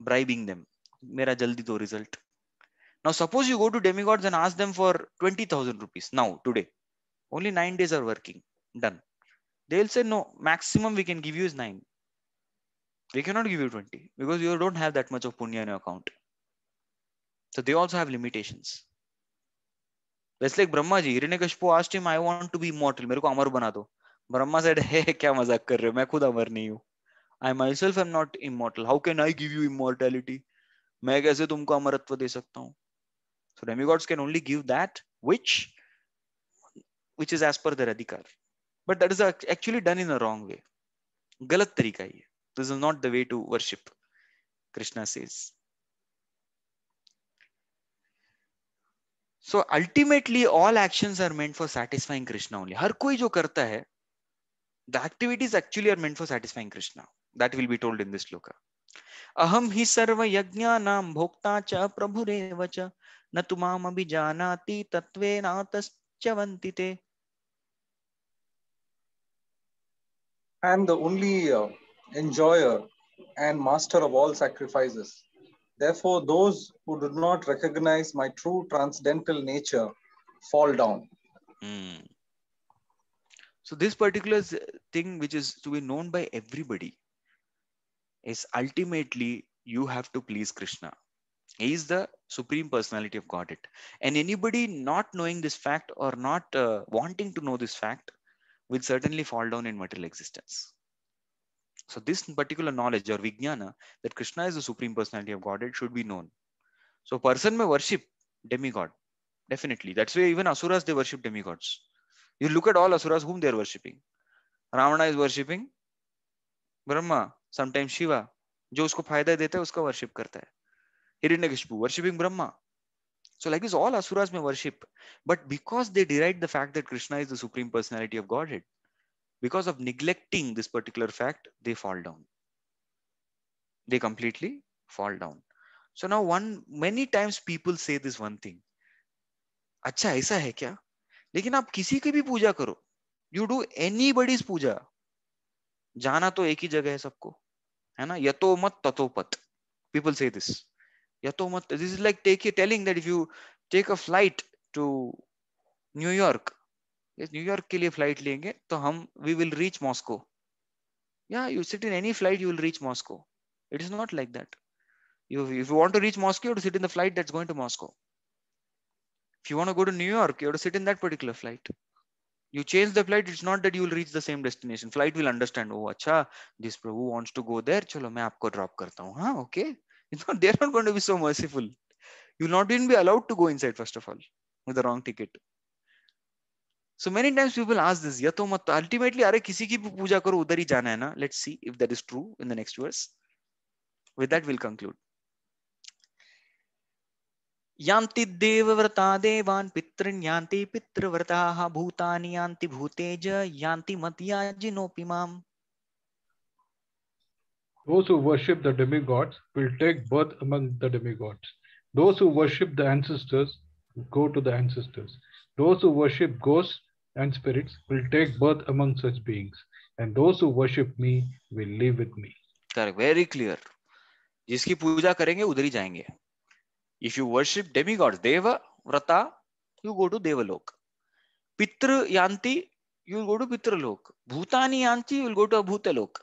Bribing them. Mera jaldi do result. Now, suppose you go to demigods and ask them for 20,000 rupees now, today. Only nine days are working. Done. They'll say, no, maximum we can give you is nine. We cannot give you 20 because you don't have that much of punya in your account. So they also have limitations. Just like Brahma ji, asked him, I want to be immortal. मेरे को अमर बना दो. Brahma said हे क्या मजाक कर रहे हो मैं खुद अमर नहीं हूँ I myself am not immortal how can I give you मैं कैसे तुमको अमरत्व दे सकता हूँ so demigods can only give that which which is as per their अधिकार but that is actually done in a wrong way गलत तरीका ये this is not the way to worship Krishna says so ultimately all actions are meant for satisfying Krishna only हर कोई जो करता है the activities actually are meant for satisfying krishna that will be told in this sloka aham hi sarva bhokta cha prabhureva cha na tu mam abhijanati tatve i am the only uh, enjoyer and master of all sacrifices therefore those who do not recognize my true transcendental nature fall down mm. So this particular thing, which is to be known by everybody, is ultimately you have to please Krishna. He is the supreme personality of Godhead. And anybody not knowing this fact or not uh, wanting to know this fact will certainly fall down in material existence. So this particular knowledge or vijnana that Krishna is the supreme personality of Godhead should be known. So person may worship demigod, definitely. That's why even asuras they worship demigods. You look at all asuras whom they are worshipping. ravana is worshipping brahma sometimes shiva jo usko fayda deta hai uska worship karta hai hiranyakashipu worshipping brahma so like is all asuras may worship but because they deride the fact that krishna is the supreme personality of godhead because of neglecting this particular fact they fall down they completely fall down so now one many times people say this one thing acha aisa hai kya लेकिन आप किसी की भी पूजा करो you do anybody's puja जाना तो एक ही जगह है सबको है ना यथो मत तथोपत पीपल से दिस यथो मत this is like take telling that if you take a flight to New York New York के लिए फ्लाइट लेंगे तो हम वी विल रीच मॉस्को या you sit in any flight you will reach Moscow it is not like that you if you want to reach moscow you have to sit in the flight that's going If you want to go to New York, you have to sit in that particular flight. You change the flight, it's not that you will reach the same destination. Flight will understand, oh, acha, this Prabhu wants to go there, chalo, main aapko drop karta hun. Huh, okay. It's not, they're not going to be so merciful. You'll not even be allowed to go inside, first of all, with the wrong ticket. So many times people ask this, yato mat, ultimately, are kisi ki puja karo, udari jana hai na. Let's see if that is true in the next verse. With that, we'll conclude. यान्ति देवव्रता देवान् पितृन् यान्ति पितृव्रताः भूतानि यान्ति भूतेज यान्ति मत्याजिनोऽपि माम् Those who worship the demigods will take birth among the demigods. Those who worship the ancestors go to the ancestors. Those who worship ghosts and spirits will take birth among such beings. And those who worship me will live with me. Correct. Very clear. जिसकी पूजा करेंगे उधर ही जाएंगे If you worship demigods, Deva, Vrata, you go to Devalok. Pitru Yanti, you will go to Pitralok. Bhutani Yanti, you will go to Abhutalok.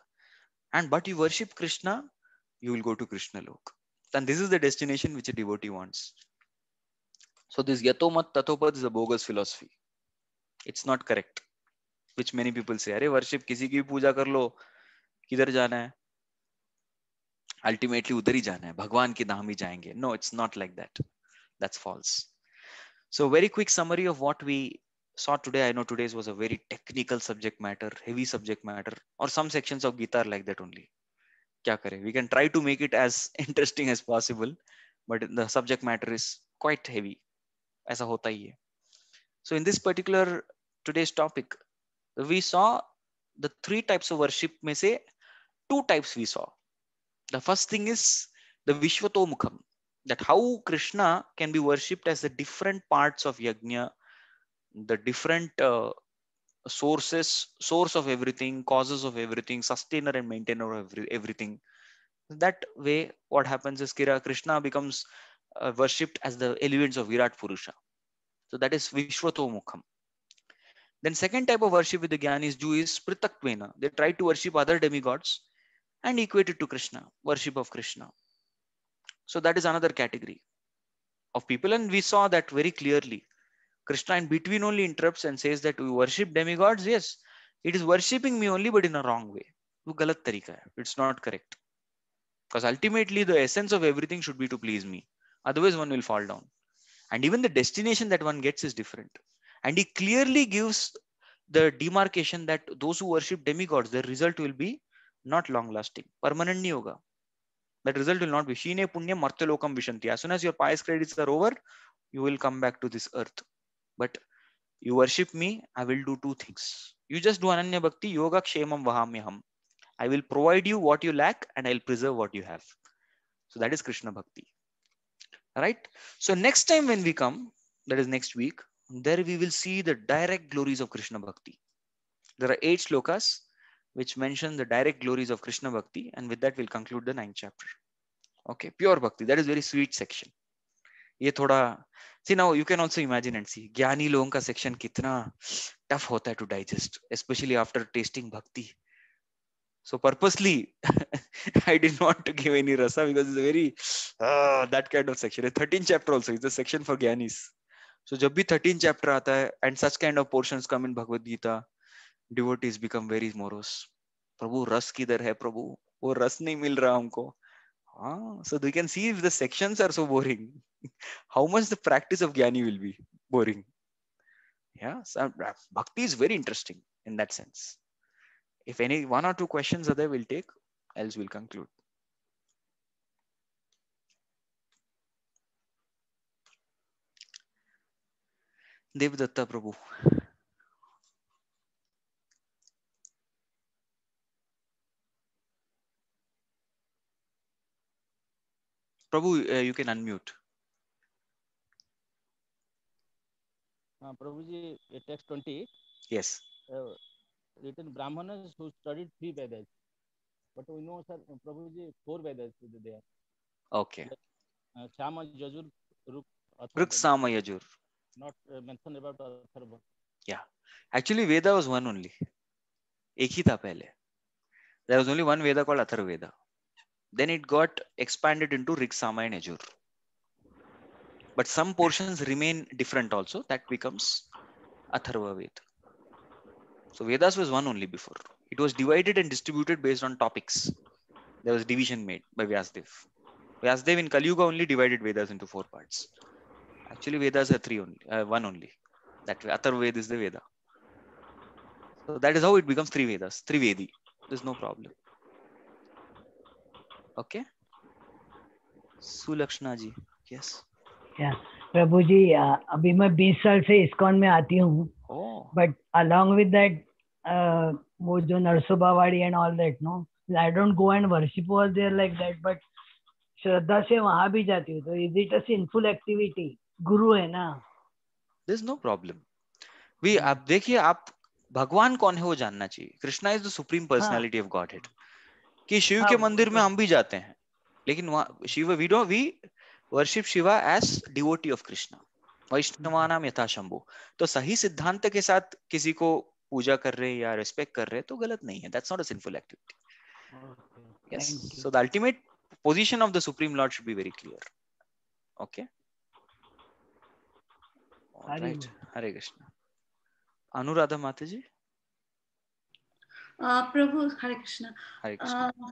And but you worship Krishna, you will go to Krishna Lok. And this is the destination which a devotee wants. So this yato mat tatopad is a bogus philosophy. It's not correct. Which many people say, अरे worship kisi ki भी पूजा कर लो किधर जाना है ultimately उधर ही जाना है भगवान के नाम ही जाएंगे no it's not like that that's false so very quick summary of what we saw today I know today's was a very technical subject matter heavy subject matter और some section of Gita like that only क्या करें we can try to make it as interesting as possible but the subject matter is quite heavy ऐसा होता ही है so in this particular today's topic we saw the three types of worship में से two types we saw The first thing is the Vishwatomukham, that how Krishna can be worshipped as the different parts of Yajna, the different uh, sources, source of everything, causes of everything, sustainer and maintainer of every, everything. That way, what happens is Kira Krishna becomes uh, worshipped as the elements of Virat Purusha. So that is Vishwatomukham. Then second type of worship with the Gyanis do is Pritatvena. They try to worship other demigods and equated to Krishna, worship of Krishna. So that is another category of people. And we saw that very clearly. Krishna in between only interrupts and says that we worship demigods. Yes, it is worshipping me only, but in a wrong way. It's not correct. Because ultimately the essence of everything should be to please me. Otherwise one will fall down. And even the destination that one gets is different. And he clearly gives the demarcation that those who worship demigods, their result will be not long lasting permanent nahi hoga that result will not be shine punya martyalokam vishanti as soon as your pious credits are over you will come back to this earth but you worship me i will do two things you just do ananya bhakti yoga kshemam vahamyaham i will provide you what you lack and i'll preserve what you have so that is krishna bhakti right so next time when we come that is next week there we will see the direct glories of krishna bhakti there are eight lokas which mention the direct glories of Krishna Bhakti. And with that, we'll conclude the ninth chapter. Okay, pure Bhakti. That is very sweet section. ये See now, you can also imagine and see. सी ज्ञानी लोगों का section कितना tough होता है to digest specially after testing भक्ति so purposely i did not give any rasa because it's a very ah, that kind of section 13 chapter also is a section for gyanis so jab 13 chapter aata and such kind of portions come in bhagavad gita devotees become very morose. Prabhu, Ras kidhar hai Prabhu? wo रस nahi mil raha humko. हाँ so they can see if the sections are so boring how much the practice of jnani will be yeah so uh, bhakti is very interesting in that sense if any one or two questions are there we'll take else we'll conclude devdatta prabhu Prabhu, uh, you can unmute. Uh, Prabhuji, text 20. Yes. Uh, written Brahmanas who studied three Vedas. But we know, sir, Prabhuji, four Vedas there. Okay. Uh, Shama, Yajur, Ruk, Ruk Sama, Yajur. Not uh, mentioned about Atharva. Yeah. Actually, Veda was one only. एक ही था पहले there was only one Veda called Atharvaveda Then it got expanded into Rig Sama and Azure. But some portions remain different also. That becomes Atharva Veda. So Vedas was one only before. It was divided and distributed based on topics. There was division made by Vyasadeva. Vyasadeva in Kali Yuga only divided Vedas into four parts. Actually, Vedas are three only, uh, one only. That way, Atharva Veda is the Veda. So that is how it becomes three Vedas, three Vedi. There's no problem. Okay Sulakshana ji yes Prabhu ji अभी मैं बीस साल से ISKCON में आती हूँ but along with that वो जो Narsobawadi and all that no I don't go and worship all there like that but श्रद्धा से वहां भी जाती हूँ तो is it a sinful activity गुरु है ना दिस नो प्रॉब्लम भी आप देखिए आप भगवान कौन है वो जानना चाहिए Krishna is the supreme personality of God it कि शिव हाँ, के मंदिर में हम भी जाते हैं लेकिन Shiv we do we worship Shiva as devotee of Krishna वैष्णवा नाम यथाशंभु तो सही सिद्धांत के साथ किसी को पूजा कर रहे या रिस्पेक्ट कर रहे तो गलत नहीं है that's not a sinful activity yes so the ultimate position of the supreme lord should be very clear okay Hare Krishna Anuradha Mata ji Uh, Prabhu, Hare Krishna. Hare Krishna. Uh,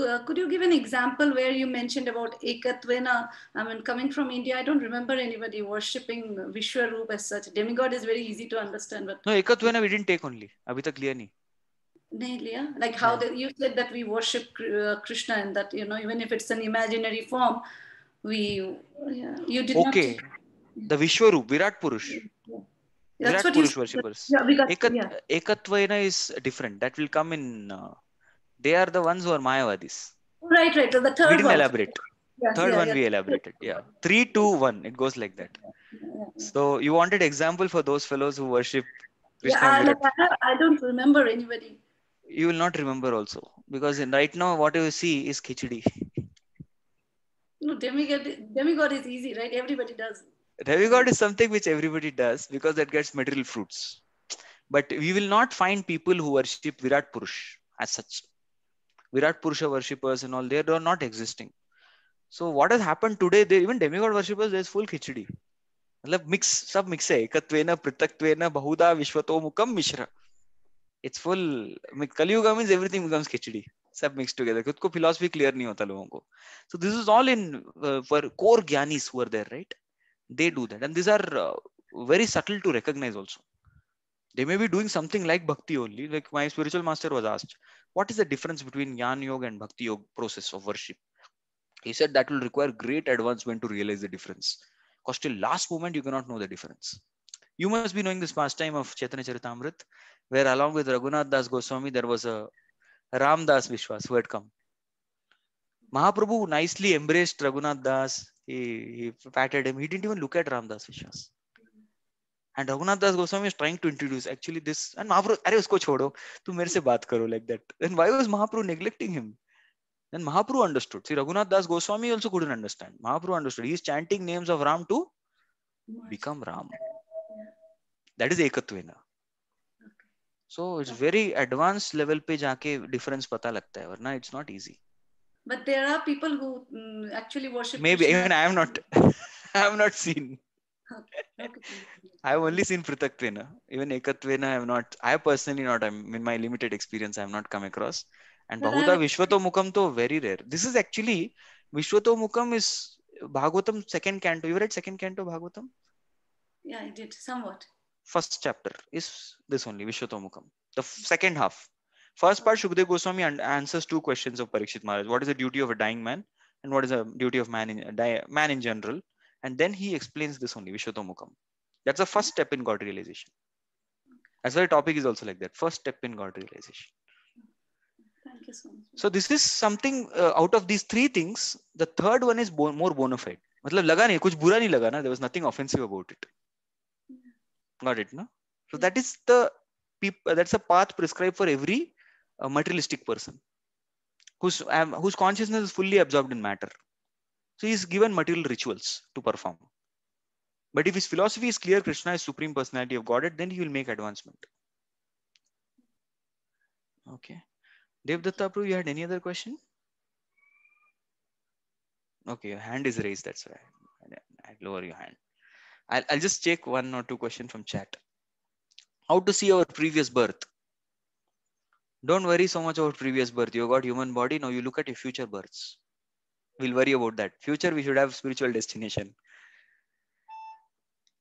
uh, could you give an example where you mentioned about ekatvena i mean coming from india i don't remember anybody worshipping vishwaroop as such demigod is very easy to understand but no ekatvena we didn't take only abhi tak liya nahi liya like how yeah. you said that we worship uh, krishna and that you know even if it's an imaginary form we yeah, you did okay not... the vishwaroop virat purush yeah. That's what Purush worshippers. Yeah, we got, Ekat, yeah. Ekatvena is different. That will come in. Uh, they are the ones who are Mayavadis. Right, right. So the third we didn't one. elaborate. Yeah, third yeah, one we elaborated. Yeah, three, two, one. It goes like that. So you wanted example for those fellows who worship. Krishna yeah, I, I don't remember anybody. You will not remember also because in, right now what you see is khichdi. No, demigod, demigod is easy, right? Everybody does. God is something which everybody does because that gets material fruits. But we will not find people who worship Virat Purush as such. Virat Purusha worshippers and all, they are not existing. So what has happened today, they, even demigod worshippers, there's full khichdi. मतलब mix mix, mix है एकत्वेन पृथक्त्वेन बहुधा विश्वतोमुखम मिश्र it's full Kaliyuga means everything becomes khichdi सब mix together खुद को फिलॉसफी क्लियर नहीं होता लोगों को so this is all in for they do that and these are uh, very subtle to recognize also they may be doing something like bhakti only like my spiritual master was asked what is the difference between jnana yoga and bhakti yoga process of worship he said that will require great advancement to realize the difference because till last moment you cannot know the difference you must be knowing this pastime of chaitanya charitamrit where along with raghunath das goswami there was a ram das vishwas who had come mahaprabhu nicely embraced raghunath das he, he patted him. He didn't even look at Ramdas Vishwas. And Raghunath Das Goswami is trying to introduce actually this. And Mahaprabhu, अरे उसको छोड़ो, तू मेरे से बात करो like that. Then why was Mahaprabhu neglecting him? Then Mahaprabhu understood. See, Raghunath Das Goswami also couldn't understand. Mahaprabhu understood. He is chanting names of Ram to become Ram. That is Ekatvena. So it's very advanced level पे जाके difference पता लगता है, वरना it's not easy. but there are people who um, actually worship maybe Krishna. even i have not i have not seen okay. i have only seen pritatvena even ekatvena i have not i personally not i'm in my limited experience i have not come across and but bahuta I... to very rare this is actually vishwatomukham is bhagavatam second canto you read second canto bhagavatam yeah i did somewhat first chapter is this only vishwatomukham the second half First part, Shukdev Goswami answers two questions of Parikshit Maharaj. What is the duty of a dying man? And what is the duty of man in, die, man in general? And then he explains this only, Vishotomukam. That's the first step in God realization. As well, topic is also like that. First step in God realization. Thank you so much. So this is something uh, out of these three things, the third one is bo- more bona fide. There was nothing offensive about it. लगा it, there was nothing offensive about it got it ना so that a materialistic person whose, um, whose consciousness is fully absorbed in matter. So he is given material rituals to perform. But if his philosophy is clear, Krishna is supreme personality of Godhead, then he will make advancement. Okay. Devdatta Prabhu, you had any other question? Okay, your hand is raised. That's why I lower your hand. I'll, I'll just check one or two questions from chat. How to see our previous birth? Don't worry so much about previous birth. You got human body. Now you look at your future births. We'll worry about that. Future, we should have spiritual destination.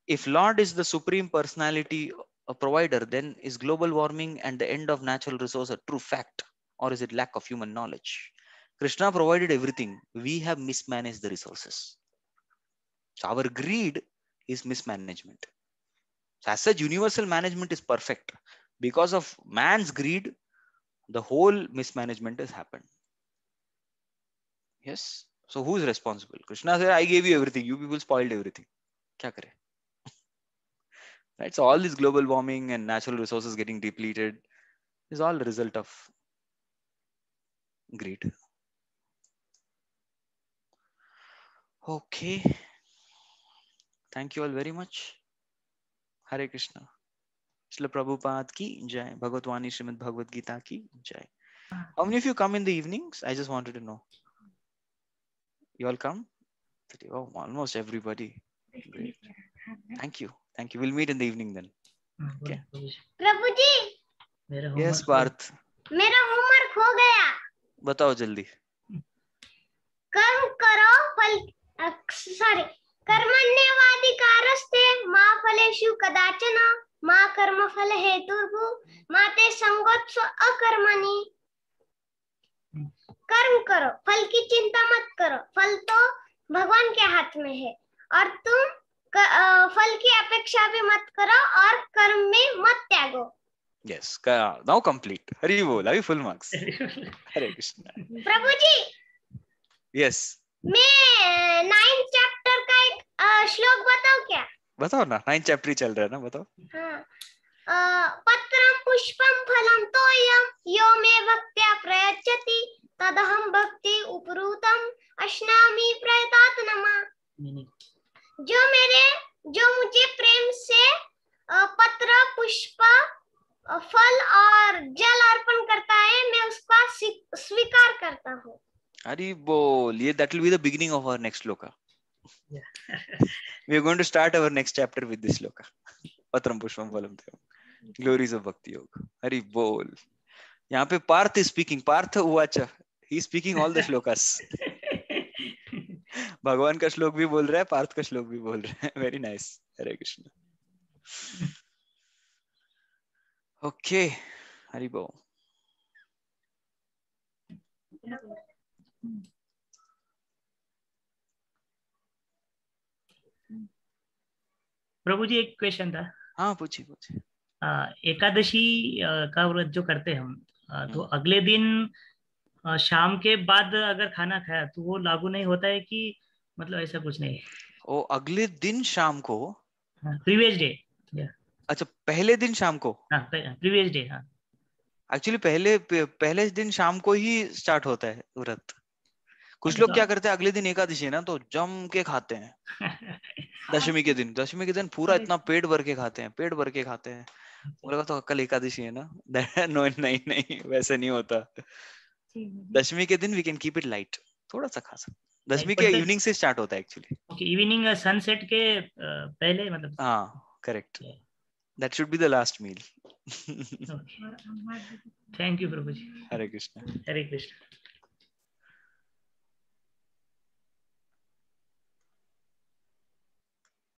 If Lord is the supreme personality, a provider, then is global warming and the end of natural resource a true fact or is it lack of human knowledge? Krishna provided everything. We have mismanaged the resources. So our greed is mismanagement. So as such, universal management is perfect. Because of man's greed, the whole mismanagement has happened. Yes. So who's responsible? Krishna said, I gave you everything. You people spoiled everything. right. So all this global warming and natural resources getting depleted is all a result of greed. Okay. Thank you all very much. Hare Krishna. Shri Prabhupada की जय भगवत वाणी श्रीमद भगवत गीता की जय how many of you come in the evenings I just wanted to know you all come almost everybody thank you thank you will meet in the evening then Prabhu ji yes Parth मेरा homework हो गया बताओ जल्दी कर्म करो फल सॉरी कर्मण्येवाधिकारस्ते मा फलेषु कदाचन मा कर्म फल हेतु माते संगोत्स अकर्मणी कर्म करो फल की चिंता मत करो फल तो भगवान के हाथ में है और तुम क, आ, फल की अपेक्षा भी मत करो और कर्म में मत त्यागो यस नाउ कंप्लीट हरि बोल अभी full marks Hare Krishna Prabhu ji yes yes. मैं नाइन्थ चैप्टर का एक श्लोक बताऊं क्या बताओ ना नाइन चैप्टर चल रहा है ना बताओ हाँ। पत्रम पुष्पम फलम तोयम मे भक्त्या प्रयच्छति तदहम भक्ति उपरूतम अश्नामि प्रयतात नमः जो मेरे जो मुझे प्रेम से पत्र पुष्प फल और जल अर्पण करता है मैं उसका स्वीकार करता हूँ अरे बोल ये that will be the beginning of our next shloka Yeah. we are going to start our next chapter with this sloka. Patram Pushpam Valam Glories of Bhakti Yoga. Hari Bol. yahan pe यहाँ पे Partha speaking Parth उवाच he speaking all the श्लोकस भगवान का श्लोक भी बोल रहा है पार्थ का श्लोक भी बोल रहा है very nice Hare Krishna okay हरि Yeah. प्रभु जी एक क्वेश्चन था हाँ पूछिए पूछिए एकादशी का व्रत जो करते हम तो हम्म। अगले दिन शाम के बाद अगर खाना खाया तो वो लागू नहीं होता है कि मतलब ऐसा कुछ नहीं ओ अगले दिन शाम को प्रीवियस हाँ, डे अच्छा पहले दिन शाम को प्रीवियस डे हाँ एक्चुअली हाँ, हाँ। पहले पहले दिन शाम को ही स्टार्ट होता है व्रत कुछ लोग क्या करते हैं अगले दिन एकादशी है ना तो जम के खाते हैं दशमी के दिन दशमी के दिन पूरा इतना पेट भर के खाते हैं पेट भर के खाते हैं बोलेगा तो कल एकादशी है ना नो नहीं नहीं वैसे नहीं होता दशमी के दिन we can keep it light थोड़ा सा खा सकते दशमी के इवनिंग से स्टार्ट होता है एक्चुअली इवनिंग सनसेट के uh, पहले मतलब हाँ correct that should be the last meal thank you Prabhu ji Hare krishna Hare krishna